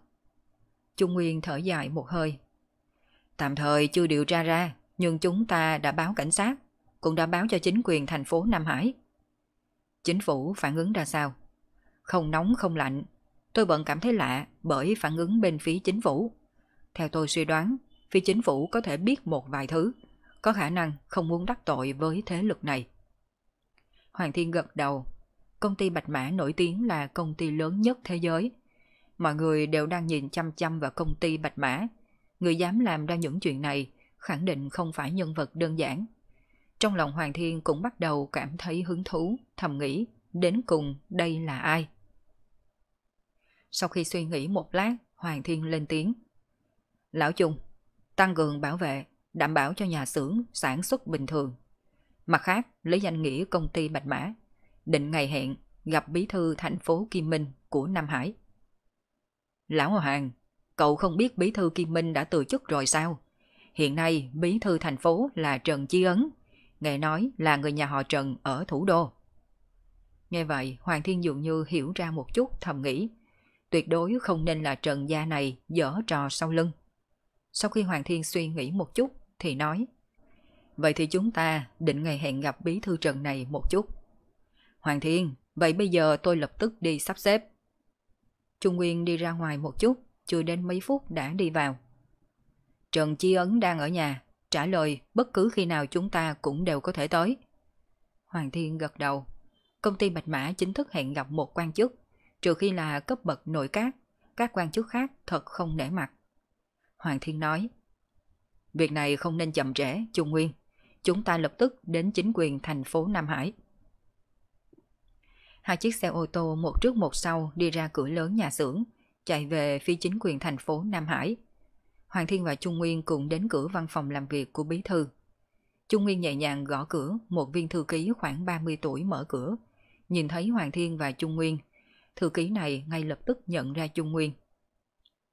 Trung Nguyên thở dài một hơi. Tạm thời chưa điều tra ra, nhưng chúng ta đã báo cảnh sát, cũng đã báo cho chính quyền thành phố Nam Hải. Chính phủ phản ứng ra sao? Không nóng không lạnh, tôi vẫn cảm thấy lạ bởi phản ứng bên phía chính phủ. Theo tôi suy đoán, phía chính phủ có thể biết một vài thứ, có khả năng không muốn đắc tội với thế lực này. Hoàng Thiên gật đầu, công ty Bạch Mã nổi tiếng là công ty lớn nhất thế giới. Mọi người đều đang nhìn chăm chăm vào công ty Bạch Mã. Người dám làm ra những chuyện này khẳng định không phải nhân vật đơn giản. Trong lòng Hoàng Thiên cũng bắt đầu cảm thấy hứng thú, thầm nghĩ, đến cùng đây là ai? Sau khi suy nghĩ một lát, Hoàng Thiên lên tiếng. Lão Trung, tăng cường bảo vệ, đảm bảo cho nhà xưởng sản xuất bình thường. Mặt khác, lấy danh nghĩa công ty Bạch Mã, định ngày hẹn gặp bí thư thành phố Kim Minh của Nam Hải. Lão Hoàng, cậu không biết bí thư Kim Minh đã từ chức rồi sao? Hiện nay bí thư thành phố là Trần Chi Ấn, nghe nói là người nhà họ Trần ở thủ đô. Nghe vậy, Hoàng Thiên dường như hiểu ra một chút thầm nghĩ, tuyệt đối không nên là Trần gia này dở trò sau lưng. Sau khi Hoàng Thiên suy nghĩ một chút thì nói, vậy thì chúng ta định ngày hẹn gặp bí thư Trần này một chút. Hoàng Thiên, vậy bây giờ tôi lập tức đi sắp xếp. Trung Nguyên đi ra ngoài một chút, chưa đến mấy phút đã đi vào. Trần Chi Ấn đang ở nhà, trả lời bất cứ khi nào chúng ta cũng đều có thể tới. Hoàng Thiên gật đầu. Công ty Bạch Mã chính thức hẹn gặp một quan chức, trừ khi là cấp bậc nội các, các quan chức khác thật không nể mặt. Hoàng Thiên nói, việc này không nên chậm trễ, Trung Nguyên. Chúng ta lập tức đến chính quyền thành phố Nam Hải hai chiếc xe ô tô một trước một sau đi ra cửa lớn nhà xưởng, chạy về phía chính quyền thành phố Nam Hải. Hoàng Thiên và Trung Nguyên cùng đến cửa văn phòng làm việc của bí thư. Trung Nguyên nhẹ nhàng gõ cửa, một viên thư ký khoảng 30 tuổi mở cửa. Nhìn thấy Hoàng Thiên và Trung Nguyên, thư ký này ngay lập tức nhận ra Trung Nguyên.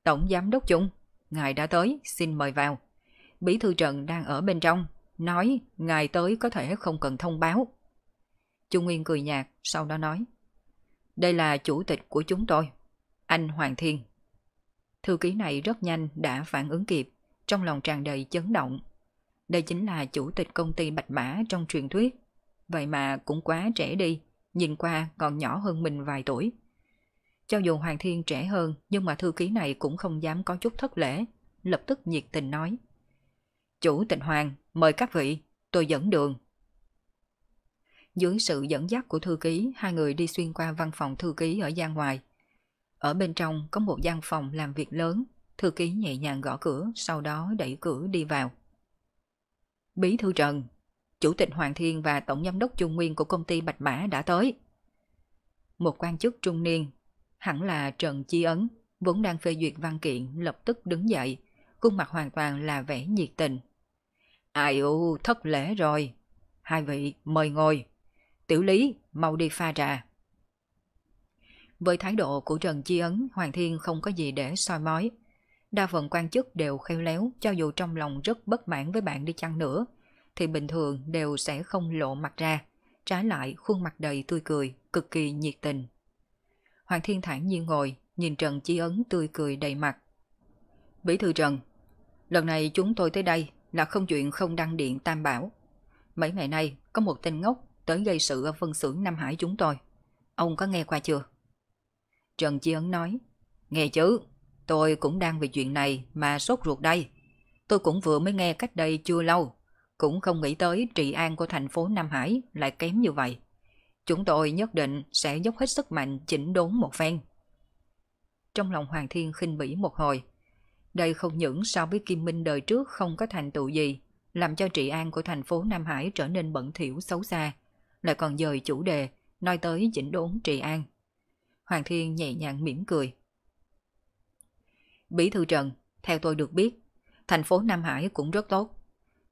Tổng Giám đốc Trung, ngài đã tới, xin mời vào. Bí thư trận đang ở bên trong, nói ngài tới có thể không cần thông báo chu Nguyên cười nhạt, sau đó nói. Đây là chủ tịch của chúng tôi, anh Hoàng Thiên. Thư ký này rất nhanh đã phản ứng kịp, trong lòng tràn đầy chấn động. Đây chính là chủ tịch công ty Bạch Mã trong truyền thuyết. Vậy mà cũng quá trẻ đi, nhìn qua còn nhỏ hơn mình vài tuổi. Cho dù Hoàng Thiên trẻ hơn, nhưng mà thư ký này cũng không dám có chút thất lễ, lập tức nhiệt tình nói. Chủ tịch Hoàng, mời các vị, tôi dẫn đường. Dưới sự dẫn dắt của thư ký, hai người đi xuyên qua văn phòng thư ký ở gian ngoài. Ở bên trong có một gian phòng làm việc lớn, thư ký nhẹ nhàng gõ cửa, sau đó đẩy cửa đi vào. Bí thư Trần, Chủ tịch Hoàng Thiên và Tổng Giám đốc Trung Nguyên của công ty Bạch Mã đã tới. Một quan chức trung niên, hẳn là Trần Chi Ấn, vốn đang phê duyệt văn kiện lập tức đứng dậy, khuôn mặt hoàn toàn là vẻ nhiệt tình. Ai ô, thất lễ rồi. Hai vị, mời ngồi. Tiểu Lý, mau đi pha trà. Với thái độ của Trần Chi Ấn, Hoàng Thiên không có gì để soi mói. Đa phần quan chức đều khéo léo, cho dù trong lòng rất bất mãn với bạn đi chăng nữa, thì bình thường đều sẽ không lộ mặt ra, trái lại khuôn mặt đầy tươi cười, cực kỳ nhiệt tình. Hoàng Thiên thản nhiên ngồi, nhìn Trần Chi Ấn tươi cười đầy mặt. Bí thư Trần, lần này chúng tôi tới đây là không chuyện không đăng điện Tam Bảo. Mấy ngày nay, có một tên ngốc tới gây sự ở phân xưởng Nam Hải chúng tôi. Ông có nghe qua chưa? Trần Chi Ấn nói, nghe chứ, tôi cũng đang vì chuyện này mà sốt ruột đây. Tôi cũng vừa mới nghe cách đây chưa lâu, cũng không nghĩ tới trị an của thành phố Nam Hải lại kém như vậy. Chúng tôi nhất định sẽ dốc hết sức mạnh chỉnh đốn một phen. Trong lòng Hoàng Thiên khinh bỉ một hồi, đây không những so với Kim Minh đời trước không có thành tựu gì, làm cho trị an của thành phố Nam Hải trở nên bẩn thỉu xấu xa, lại còn dời chủ đề, nói tới chỉnh đốn trị an. Hoàng Thiên nhẹ nhàng mỉm cười. Bí thư Trần, theo tôi được biết, thành phố Nam Hải cũng rất tốt.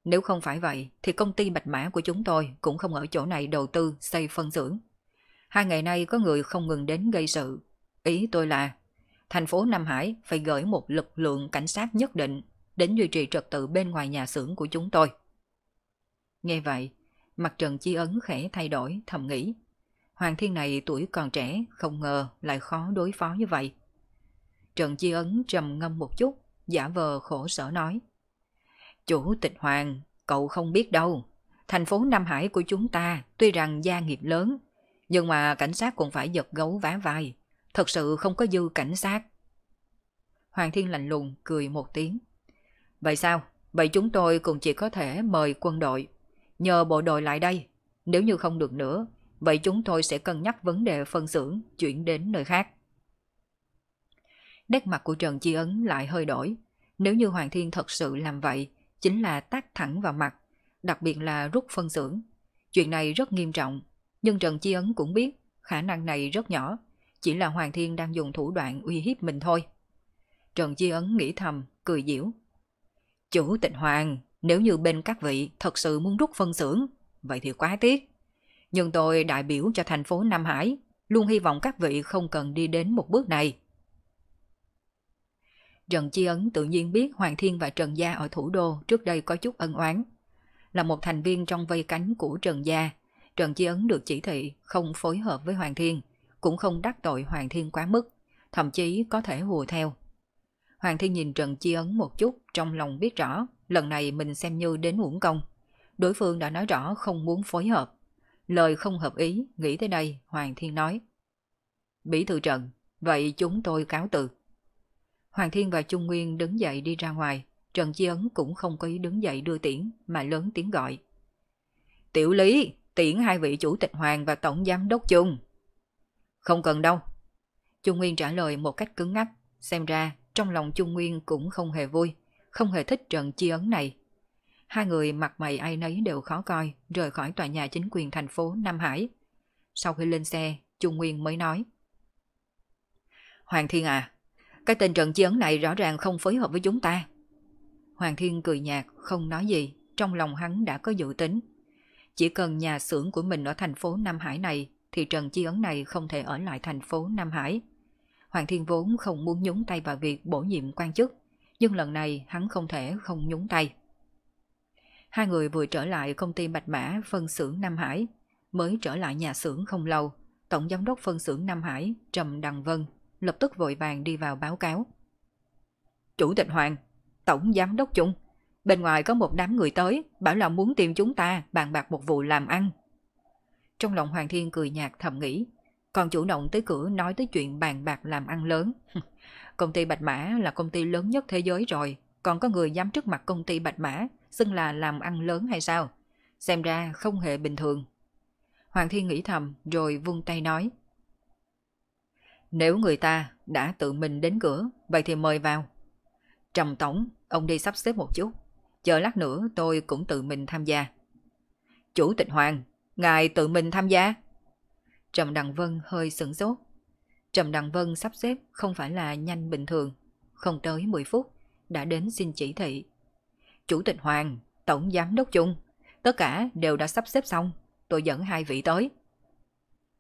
Nếu không phải vậy thì công ty bạch mã của chúng tôi cũng không ở chỗ này đầu tư xây phân xưởng. Hai ngày nay có người không ngừng đến gây sự. Ý tôi là thành phố Nam Hải phải gửi một lực lượng cảnh sát nhất định đến duy trì trật tự bên ngoài nhà xưởng của chúng tôi. Nghe vậy, Mặt trận chi ấn khẽ thay đổi, thầm nghĩ. Hoàng thiên này tuổi còn trẻ, không ngờ lại khó đối phó như vậy. Trần Chi Ấn trầm ngâm một chút, giả vờ khổ sở nói. Chủ tịch Hoàng, cậu không biết đâu. Thành phố Nam Hải của chúng ta tuy rằng gia nghiệp lớn, nhưng mà cảnh sát cũng phải giật gấu vá vai. Thật sự không có dư cảnh sát. Hoàng Thiên lạnh lùng cười một tiếng. Vậy sao? Vậy chúng tôi cũng chỉ có thể mời quân đội nhờ bộ đội lại đây. Nếu như không được nữa, vậy chúng tôi sẽ cân nhắc vấn đề phân xưởng chuyển đến nơi khác. Nét mặt của Trần Chi Ấn lại hơi đổi. Nếu như Hoàng Thiên thật sự làm vậy, chính là tác thẳng vào mặt, đặc biệt là rút phân xưởng. Chuyện này rất nghiêm trọng, nhưng Trần Chi Ấn cũng biết khả năng này rất nhỏ, chỉ là Hoàng Thiên đang dùng thủ đoạn uy hiếp mình thôi. Trần Chi Ấn nghĩ thầm, cười diễu. Chủ tịch Hoàng, nếu như bên các vị thật sự muốn rút phân xưởng, vậy thì quá tiếc. Nhưng tôi đại biểu cho thành phố Nam Hải, luôn hy vọng các vị không cần đi đến một bước này. Trần Chi Ấn tự nhiên biết Hoàng Thiên và Trần Gia ở thủ đô trước đây có chút ân oán. Là một thành viên trong vây cánh của Trần Gia, Trần Chi Ấn được chỉ thị không phối hợp với Hoàng Thiên, cũng không đắc tội Hoàng Thiên quá mức, thậm chí có thể hùa theo. Hoàng Thiên nhìn Trần Chi Ấn một chút trong lòng biết rõ lần này mình xem như đến uổng công. Đối phương đã nói rõ không muốn phối hợp. Lời không hợp ý, nghĩ tới đây, Hoàng Thiên nói. Bí thư trận, vậy chúng tôi cáo từ. Hoàng Thiên và Trung Nguyên đứng dậy đi ra ngoài, Trần Chi Ấn cũng không có ý đứng dậy đưa tiễn mà lớn tiếng gọi. Tiểu Lý, tiễn hai vị chủ tịch Hoàng và Tổng Giám Đốc Chung. Không cần đâu. Trung Nguyên trả lời một cách cứng ngắc, xem ra trong lòng Trung Nguyên cũng không hề vui không hề thích trận chi ấn này. Hai người mặt mày ai nấy đều khó coi, rời khỏi tòa nhà chính quyền thành phố Nam Hải. Sau khi lên xe, Trung Nguyên mới nói. Hoàng Thiên à, cái tên trận chi ấn này rõ ràng không phối hợp với chúng ta. Hoàng Thiên cười nhạt, không nói gì, trong lòng hắn đã có dự tính. Chỉ cần nhà xưởng của mình ở thành phố Nam Hải này, thì trận Chi Ấn này không thể ở lại thành phố Nam Hải. Hoàng Thiên vốn không muốn nhúng tay vào việc bổ nhiệm quan chức, nhưng lần này hắn không thể không nhúng tay. Hai người vừa trở lại công ty Bạch Mã phân xưởng Nam Hải, mới trở lại nhà xưởng không lâu, Tổng Giám đốc phân xưởng Nam Hải Trầm Đằng Vân lập tức vội vàng đi vào báo cáo. Chủ tịch Hoàng, Tổng Giám đốc Trung, bên ngoài có một đám người tới, bảo là muốn tìm chúng ta bàn bạc một vụ làm ăn. Trong lòng Hoàng Thiên cười nhạt thầm nghĩ, còn chủ động tới cửa nói tới chuyện bàn bạc làm ăn lớn. Công ty Bạch Mã là công ty lớn nhất thế giới rồi, còn có người dám trước mặt công ty Bạch Mã, xưng là làm ăn lớn hay sao? Xem ra không hề bình thường. Hoàng Thiên nghĩ thầm rồi vung tay nói. Nếu người ta đã tự mình đến cửa, vậy thì mời vào. Trầm Tổng, ông đi sắp xếp một chút. Chờ lát nữa tôi cũng tự mình tham gia. Chủ tịch Hoàng, ngài tự mình tham gia. Trầm Đằng Vân hơi sửng sốt. Trầm Đặng Vân sắp xếp không phải là nhanh bình thường, không tới 10 phút, đã đến xin chỉ thị. Chủ tịch Hoàng, Tổng Giám Đốc Chung, tất cả đều đã sắp xếp xong, tôi dẫn hai vị tới.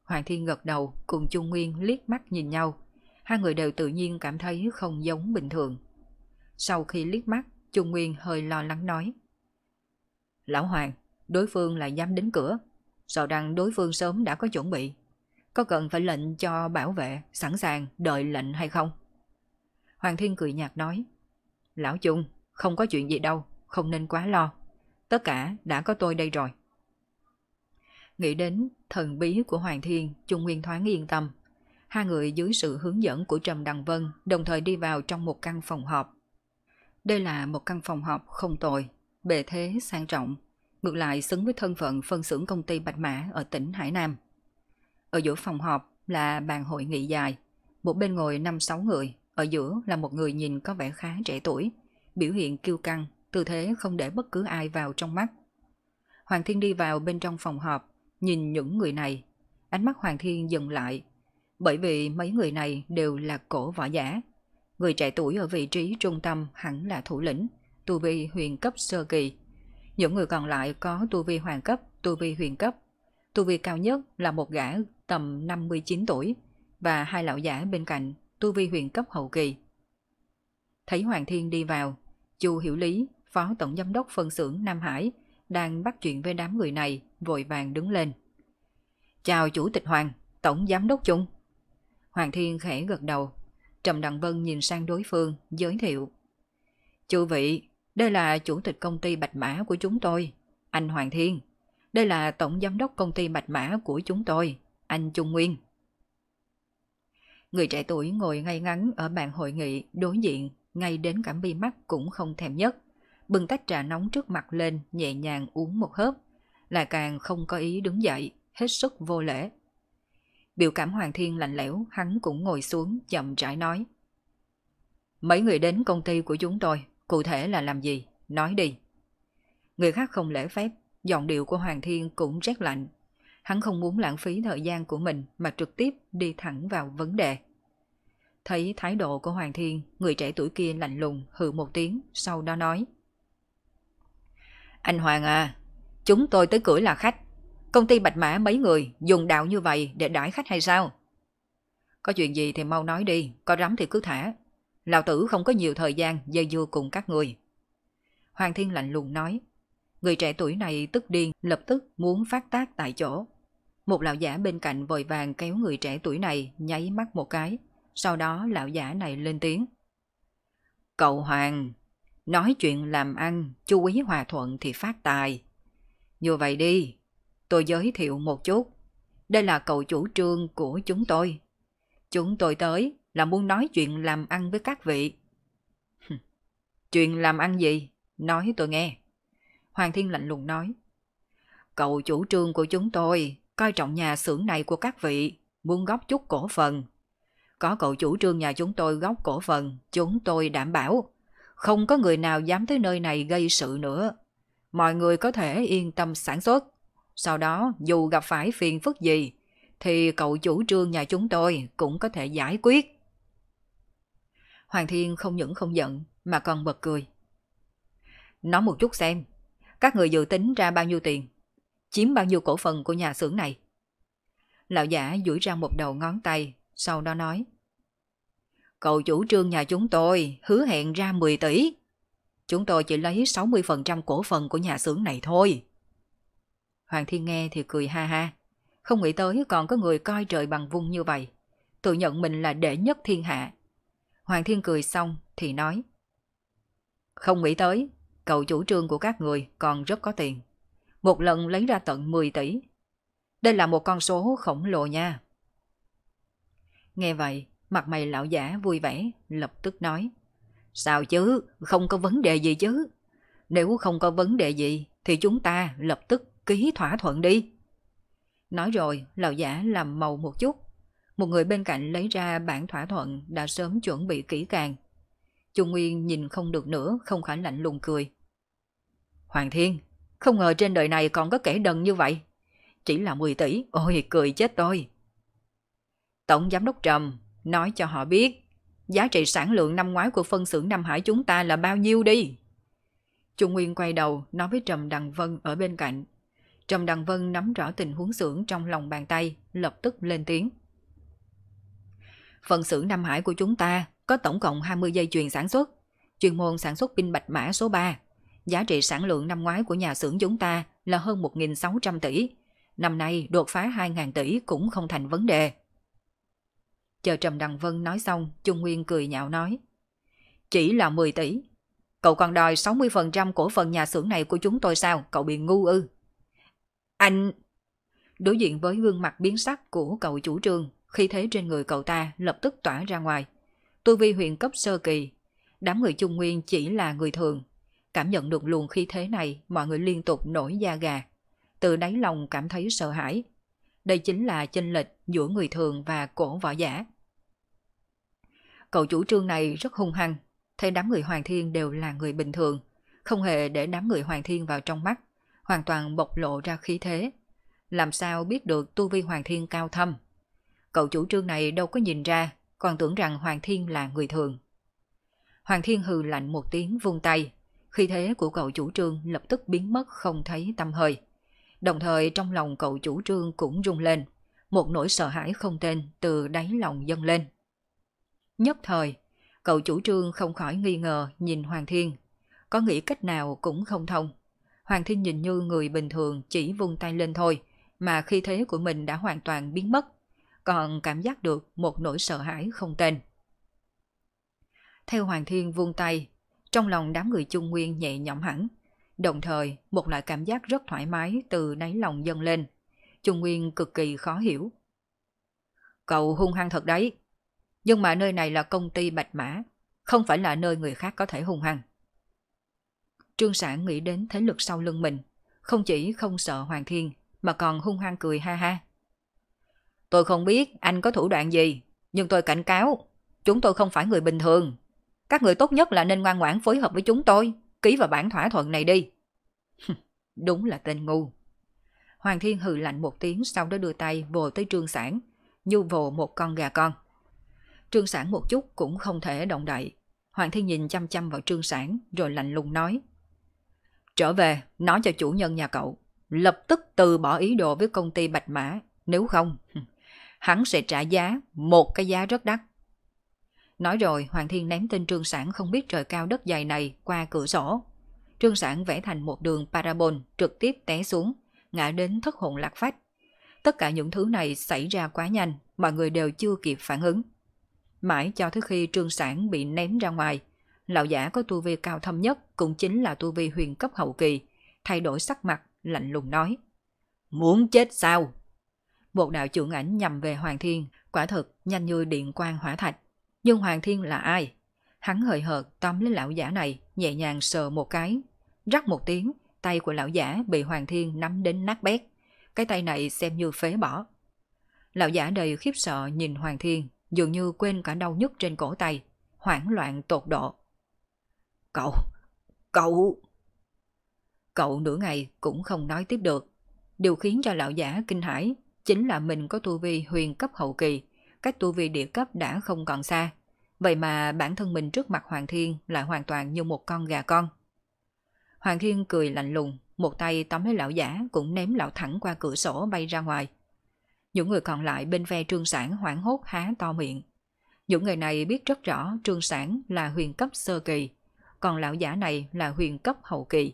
Hoàng Thiên gật đầu cùng Trung Nguyên liếc mắt nhìn nhau, hai người đều tự nhiên cảm thấy không giống bình thường. Sau khi liếc mắt, Trung Nguyên hơi lo lắng nói. Lão Hoàng, đối phương lại dám đến cửa, sợ rằng đối phương sớm đã có chuẩn bị, có cần phải lệnh cho bảo vệ sẵn sàng đợi lệnh hay không? Hoàng Thiên cười nhạt nói. Lão Trung, không có chuyện gì đâu, không nên quá lo. Tất cả đã có tôi đây rồi. Nghĩ đến thần bí của Hoàng Thiên, Trung Nguyên thoáng yên tâm. Hai người dưới sự hướng dẫn của Trầm Đằng Vân đồng thời đi vào trong một căn phòng họp. Đây là một căn phòng họp không tồi, bề thế sang trọng, ngược lại xứng với thân phận phân xưởng công ty Bạch Mã ở tỉnh Hải Nam. Ở giữa phòng họp là bàn hội nghị dài, một bên ngồi 5-6 người, ở giữa là một người nhìn có vẻ khá trẻ tuổi, biểu hiện kiêu căng, tư thế không để bất cứ ai vào trong mắt. Hoàng Thiên đi vào bên trong phòng họp, nhìn những người này, ánh mắt Hoàng Thiên dừng lại, bởi vì mấy người này đều là cổ võ giả. Người trẻ tuổi ở vị trí trung tâm hẳn là thủ lĩnh, tu vi huyền cấp sơ kỳ. Những người còn lại có tu vi hoàng cấp, tu vi huyền cấp Tu vi cao nhất là một gã tầm 59 tuổi và hai lão giả bên cạnh tu vi huyền cấp hậu kỳ. Thấy Hoàng Thiên đi vào, Chu Hiểu Lý, Phó Tổng Giám đốc Phân xưởng Nam Hải, đang bắt chuyện với đám người này, vội vàng đứng lên. Chào Chủ tịch Hoàng, Tổng Giám đốc chung. Hoàng Thiên khẽ gật đầu, Trầm Đặng Vân nhìn sang đối phương, giới thiệu. Chư vị, đây là Chủ tịch công ty Bạch Mã của chúng tôi, anh Hoàng Thiên. Đây là tổng giám đốc công ty mạch mã của chúng tôi, anh Trung Nguyên. Người trẻ tuổi ngồi ngay ngắn ở bàn hội nghị đối diện, ngay đến cảm bi mắt cũng không thèm nhất. Bưng tách trà nóng trước mặt lên, nhẹ nhàng uống một hớp. Là càng không có ý đứng dậy, hết sức vô lễ. Biểu cảm Hoàng Thiên lạnh lẽo, hắn cũng ngồi xuống, chậm rãi nói. Mấy người đến công ty của chúng tôi, cụ thể là làm gì? Nói đi. Người khác không lễ phép, giọng điệu của Hoàng Thiên cũng rét lạnh. Hắn không muốn lãng phí thời gian của mình mà trực tiếp đi thẳng vào vấn đề. Thấy thái độ của Hoàng Thiên, người trẻ tuổi kia lạnh lùng hừ một tiếng, sau đó nói. Anh Hoàng à, chúng tôi tới cửa là khách. Công ty Bạch Mã mấy người dùng đạo như vậy để đãi khách hay sao? Có chuyện gì thì mau nói đi, có rắm thì cứ thả. Lão tử không có nhiều thời gian dây dưa cùng các người. Hoàng Thiên lạnh lùng nói, Người trẻ tuổi này tức điên, lập tức muốn phát tác tại chỗ. Một lão giả bên cạnh vội vàng kéo người trẻ tuổi này nháy mắt một cái. Sau đó lão giả này lên tiếng. Cậu Hoàng, nói chuyện làm ăn, chú ý hòa thuận thì phát tài. Như vậy đi, tôi giới thiệu một chút. Đây là cậu chủ trương của chúng tôi. Chúng tôi tới là muốn nói chuyện làm ăn với các vị. chuyện làm ăn gì? Nói tôi nghe. Hoàng Thiên lạnh lùng nói. Cậu chủ trương của chúng tôi coi trọng nhà xưởng này của các vị, muốn góp chút cổ phần. Có cậu chủ trương nhà chúng tôi góp cổ phần, chúng tôi đảm bảo. Không có người nào dám tới nơi này gây sự nữa. Mọi người có thể yên tâm sản xuất. Sau đó, dù gặp phải phiền phức gì, thì cậu chủ trương nhà chúng tôi cũng có thể giải quyết. Hoàng Thiên không những không giận, mà còn bật cười. Nói một chút xem, các người dự tính ra bao nhiêu tiền? Chiếm bao nhiêu cổ phần của nhà xưởng này? Lão giả duỗi ra một đầu ngón tay, sau đó nói. Cậu chủ trương nhà chúng tôi hứa hẹn ra 10 tỷ. Chúng tôi chỉ lấy 60% cổ phần của nhà xưởng này thôi. Hoàng Thiên nghe thì cười ha ha. Không nghĩ tới còn có người coi trời bằng vung như vậy. Tự nhận mình là đệ nhất thiên hạ. Hoàng Thiên cười xong thì nói. Không nghĩ tới, cậu chủ trương của các người còn rất có tiền. Một lần lấy ra tận 10 tỷ. Đây là một con số khổng lồ nha. Nghe vậy, mặt mày lão giả vui vẻ, lập tức nói. Sao chứ, không có vấn đề gì chứ. Nếu không có vấn đề gì thì chúng ta lập tức ký thỏa thuận đi. Nói rồi, lão giả làm màu một chút. Một người bên cạnh lấy ra bản thỏa thuận đã sớm chuẩn bị kỹ càng. Trung Nguyên nhìn không được nữa, không khỏi lạnh lùng cười. Hoàng Thiên, không ngờ trên đời này còn có kẻ đần như vậy. Chỉ là 10 tỷ, ôi cười chết tôi. Tổng giám đốc Trầm nói cho họ biết giá trị sản lượng năm ngoái của phân xưởng Nam Hải chúng ta là bao nhiêu đi. Trung Nguyên quay đầu nói với Trầm Đằng Vân ở bên cạnh. Trầm Đằng Vân nắm rõ tình huống xưởng trong lòng bàn tay, lập tức lên tiếng. Phần xưởng Nam Hải của chúng ta có tổng cộng 20 dây chuyền sản xuất, chuyên môn sản xuất pin bạch mã số 3. Giá trị sản lượng năm ngoái của nhà xưởng chúng ta là hơn 1.600 tỷ. Năm nay đột phá 2.000 tỷ cũng không thành vấn đề. Chờ Trầm Đằng Vân nói xong, Trung Nguyên cười nhạo nói. Chỉ là 10 tỷ. Cậu còn đòi 60% cổ phần nhà xưởng này của chúng tôi sao? Cậu bị ngu ư? Anh... Đối diện với gương mặt biến sắc của cậu chủ trương, khi thế trên người cậu ta lập tức tỏa ra ngoài. Tu vi huyện cấp sơ kỳ. Đám người Trung Nguyên chỉ là người thường, Cảm nhận được luồng khí thế này, mọi người liên tục nổi da gà. Từ đáy lòng cảm thấy sợ hãi. Đây chính là chênh lệch giữa người thường và cổ võ giả. Cậu chủ trương này rất hung hăng, thấy đám người Hoàng Thiên đều là người bình thường, không hề để đám người Hoàng Thiên vào trong mắt, hoàn toàn bộc lộ ra khí thế. Làm sao biết được tu vi Hoàng Thiên cao thâm? Cậu chủ trương này đâu có nhìn ra, còn tưởng rằng Hoàng Thiên là người thường. Hoàng Thiên hừ lạnh một tiếng vung tay, khi thế của cậu chủ trương lập tức biến mất không thấy tâm hơi. Đồng thời trong lòng cậu chủ trương cũng rung lên, một nỗi sợ hãi không tên từ đáy lòng dâng lên. Nhất thời, cậu chủ trương không khỏi nghi ngờ nhìn Hoàng Thiên, có nghĩ cách nào cũng không thông. Hoàng Thiên nhìn như người bình thường chỉ vung tay lên thôi, mà khi thế của mình đã hoàn toàn biến mất, còn cảm giác được một nỗi sợ hãi không tên. Theo Hoàng Thiên vung tay, trong lòng đám người Trung Nguyên nhẹ nhõm hẳn, đồng thời một loại cảm giác rất thoải mái từ đáy lòng dâng lên. Trung Nguyên cực kỳ khó hiểu. Cậu hung hăng thật đấy, nhưng mà nơi này là công ty Bạch Mã, không phải là nơi người khác có thể hung hăng. Trương Sản nghĩ đến thế lực sau lưng mình, không chỉ không sợ Hoàng Thiên mà còn hung hăng cười ha ha. Tôi không biết anh có thủ đoạn gì, nhưng tôi cảnh cáo, chúng tôi không phải người bình thường, các người tốt nhất là nên ngoan ngoãn phối hợp với chúng tôi, ký vào bản thỏa thuận này đi. Đúng là tên ngu. Hoàng Thiên hừ lạnh một tiếng sau đó đưa tay vồ tới trương sản, nhu vồ một con gà con. Trương sản một chút cũng không thể động đậy. Hoàng Thiên nhìn chăm chăm vào trương sản rồi lạnh lùng nói. Trở về, nói cho chủ nhân nhà cậu, lập tức từ bỏ ý đồ với công ty Bạch Mã, nếu không, hắn sẽ trả giá một cái giá rất đắt. Nói rồi Hoàng Thiên ném tên Trương Sản không biết trời cao đất dày này qua cửa sổ. Trương Sản vẽ thành một đường parabol trực tiếp té xuống, ngã đến thất hồn lạc phách. Tất cả những thứ này xảy ra quá nhanh, mọi người đều chưa kịp phản ứng. Mãi cho tới khi Trương Sản bị ném ra ngoài, lão giả có tu vi cao thâm nhất cũng chính là tu vi huyền cấp hậu kỳ, thay đổi sắc mặt, lạnh lùng nói. Muốn chết sao? Một đạo trưởng ảnh nhằm về Hoàng Thiên, quả thực nhanh như điện quang hỏa thạch. Nhưng Hoàng Thiên là ai? Hắn hời hợt tóm lấy lão giả này, nhẹ nhàng sờ một cái. Rắc một tiếng, tay của lão giả bị Hoàng Thiên nắm đến nát bét. Cái tay này xem như phế bỏ. Lão giả đầy khiếp sợ nhìn Hoàng Thiên, dường như quên cả đau nhức trên cổ tay, hoảng loạn tột độ. Cậu, cậu... Cậu nửa ngày cũng không nói tiếp được. Điều khiến cho lão giả kinh hãi chính là mình có tu vi huyền cấp hậu kỳ, cách tu vi địa cấp đã không còn xa. Vậy mà bản thân mình trước mặt Hoàng Thiên lại hoàn toàn như một con gà con. Hoàng Thiên cười lạnh lùng, một tay tóm lấy lão giả cũng ném lão thẳng qua cửa sổ bay ra ngoài. Những người còn lại bên ve trương sản hoảng hốt há to miệng. Những người này biết rất rõ trương sản là huyền cấp sơ kỳ, còn lão giả này là huyền cấp hậu kỳ.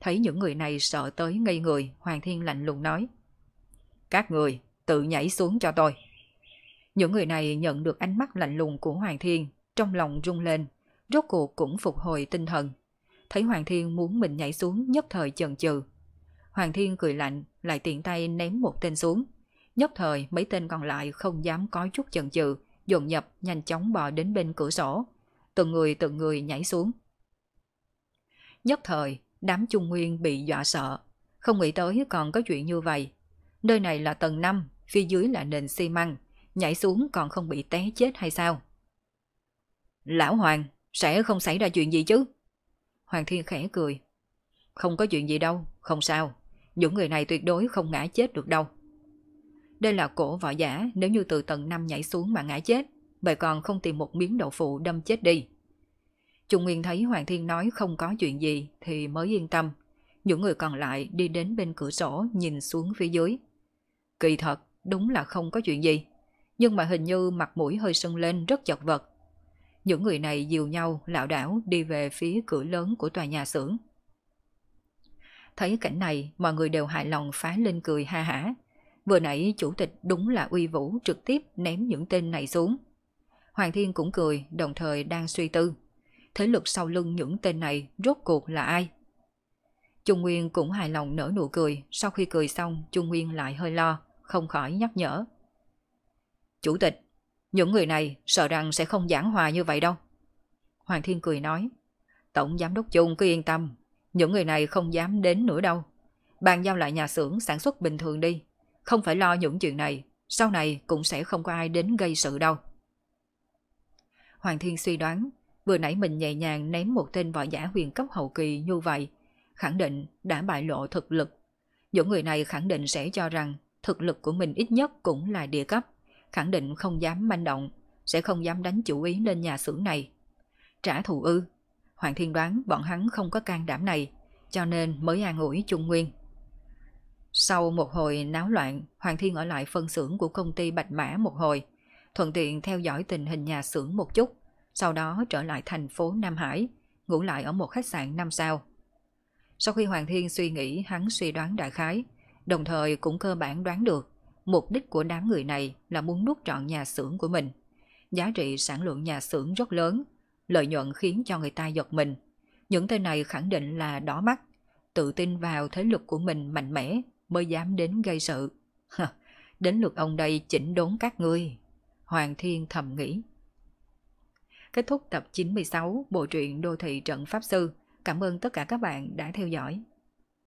Thấy những người này sợ tới ngây người, Hoàng Thiên lạnh lùng nói. Các người, tự nhảy xuống cho tôi. Những người này nhận được ánh mắt lạnh lùng của Hoàng Thiên, trong lòng rung lên, rốt cuộc cũng phục hồi tinh thần. Thấy Hoàng Thiên muốn mình nhảy xuống nhất thời chần chừ. Hoàng Thiên cười lạnh, lại tiện tay ném một tên xuống. Nhất thời mấy tên còn lại không dám có chút chần chừ, dồn nhập nhanh chóng bò đến bên cửa sổ. Từng người từng người nhảy xuống. Nhất thời, đám Trung Nguyên bị dọa sợ. Không nghĩ tới còn có chuyện như vậy. Nơi này là tầng 5, phía dưới là nền xi măng, nhảy xuống còn không bị té chết hay sao? Lão Hoàng, sẽ không xảy ra chuyện gì chứ? Hoàng Thiên khẽ cười. Không có chuyện gì đâu, không sao. Những người này tuyệt đối không ngã chết được đâu. Đây là cổ võ giả nếu như từ tầng 5 nhảy xuống mà ngã chết, vậy còn không tìm một miếng đậu phụ đâm chết đi. Trung Nguyên thấy Hoàng Thiên nói không có chuyện gì thì mới yên tâm. Những người còn lại đi đến bên cửa sổ nhìn xuống phía dưới. Kỳ thật, đúng là không có chuyện gì nhưng mà hình như mặt mũi hơi sưng lên rất chật vật. Những người này dìu nhau, lảo đảo đi về phía cửa lớn của tòa nhà xưởng. Thấy cảnh này, mọi người đều hài lòng phá lên cười ha hả. Vừa nãy chủ tịch đúng là uy vũ trực tiếp ném những tên này xuống. Hoàng Thiên cũng cười, đồng thời đang suy tư. Thế lực sau lưng những tên này rốt cuộc là ai? Trung Nguyên cũng hài lòng nở nụ cười, sau khi cười xong Trung Nguyên lại hơi lo, không khỏi nhắc nhở. Chủ tịch, những người này sợ rằng sẽ không giảng hòa như vậy đâu. Hoàng Thiên cười nói, Tổng Giám đốc Chung cứ yên tâm, những người này không dám đến nữa đâu. Bàn giao lại nhà xưởng sản xuất bình thường đi, không phải lo những chuyện này, sau này cũng sẽ không có ai đến gây sự đâu. Hoàng Thiên suy đoán, vừa nãy mình nhẹ nhàng ném một tên võ giả huyền cấp hậu kỳ như vậy, khẳng định đã bại lộ thực lực. Những người này khẳng định sẽ cho rằng thực lực của mình ít nhất cũng là địa cấp khẳng định không dám manh động, sẽ không dám đánh chủ ý lên nhà xưởng này. Trả thù ư? Hoàng Thiên đoán bọn hắn không có can đảm này, cho nên mới an ủi Trung Nguyên. Sau một hồi náo loạn, Hoàng Thiên ở lại phân xưởng của công ty Bạch Mã một hồi, thuận tiện theo dõi tình hình nhà xưởng một chút, sau đó trở lại thành phố Nam Hải, ngủ lại ở một khách sạn 5 sao. Sau khi Hoàng Thiên suy nghĩ, hắn suy đoán đại khái, đồng thời cũng cơ bản đoán được Mục đích của đám người này là muốn nuốt trọn nhà xưởng của mình. Giá trị sản lượng nhà xưởng rất lớn, lợi nhuận khiến cho người ta giật mình. Những tên này khẳng định là đỏ mắt, tự tin vào thế lực của mình mạnh mẽ mới dám đến gây sự. đến lượt ông đây chỉnh đốn các ngươi. Hoàng Thiên thầm nghĩ. Kết thúc tập 96 bộ truyện Đô thị Trận Pháp Sư. Cảm ơn tất cả các bạn đã theo dõi.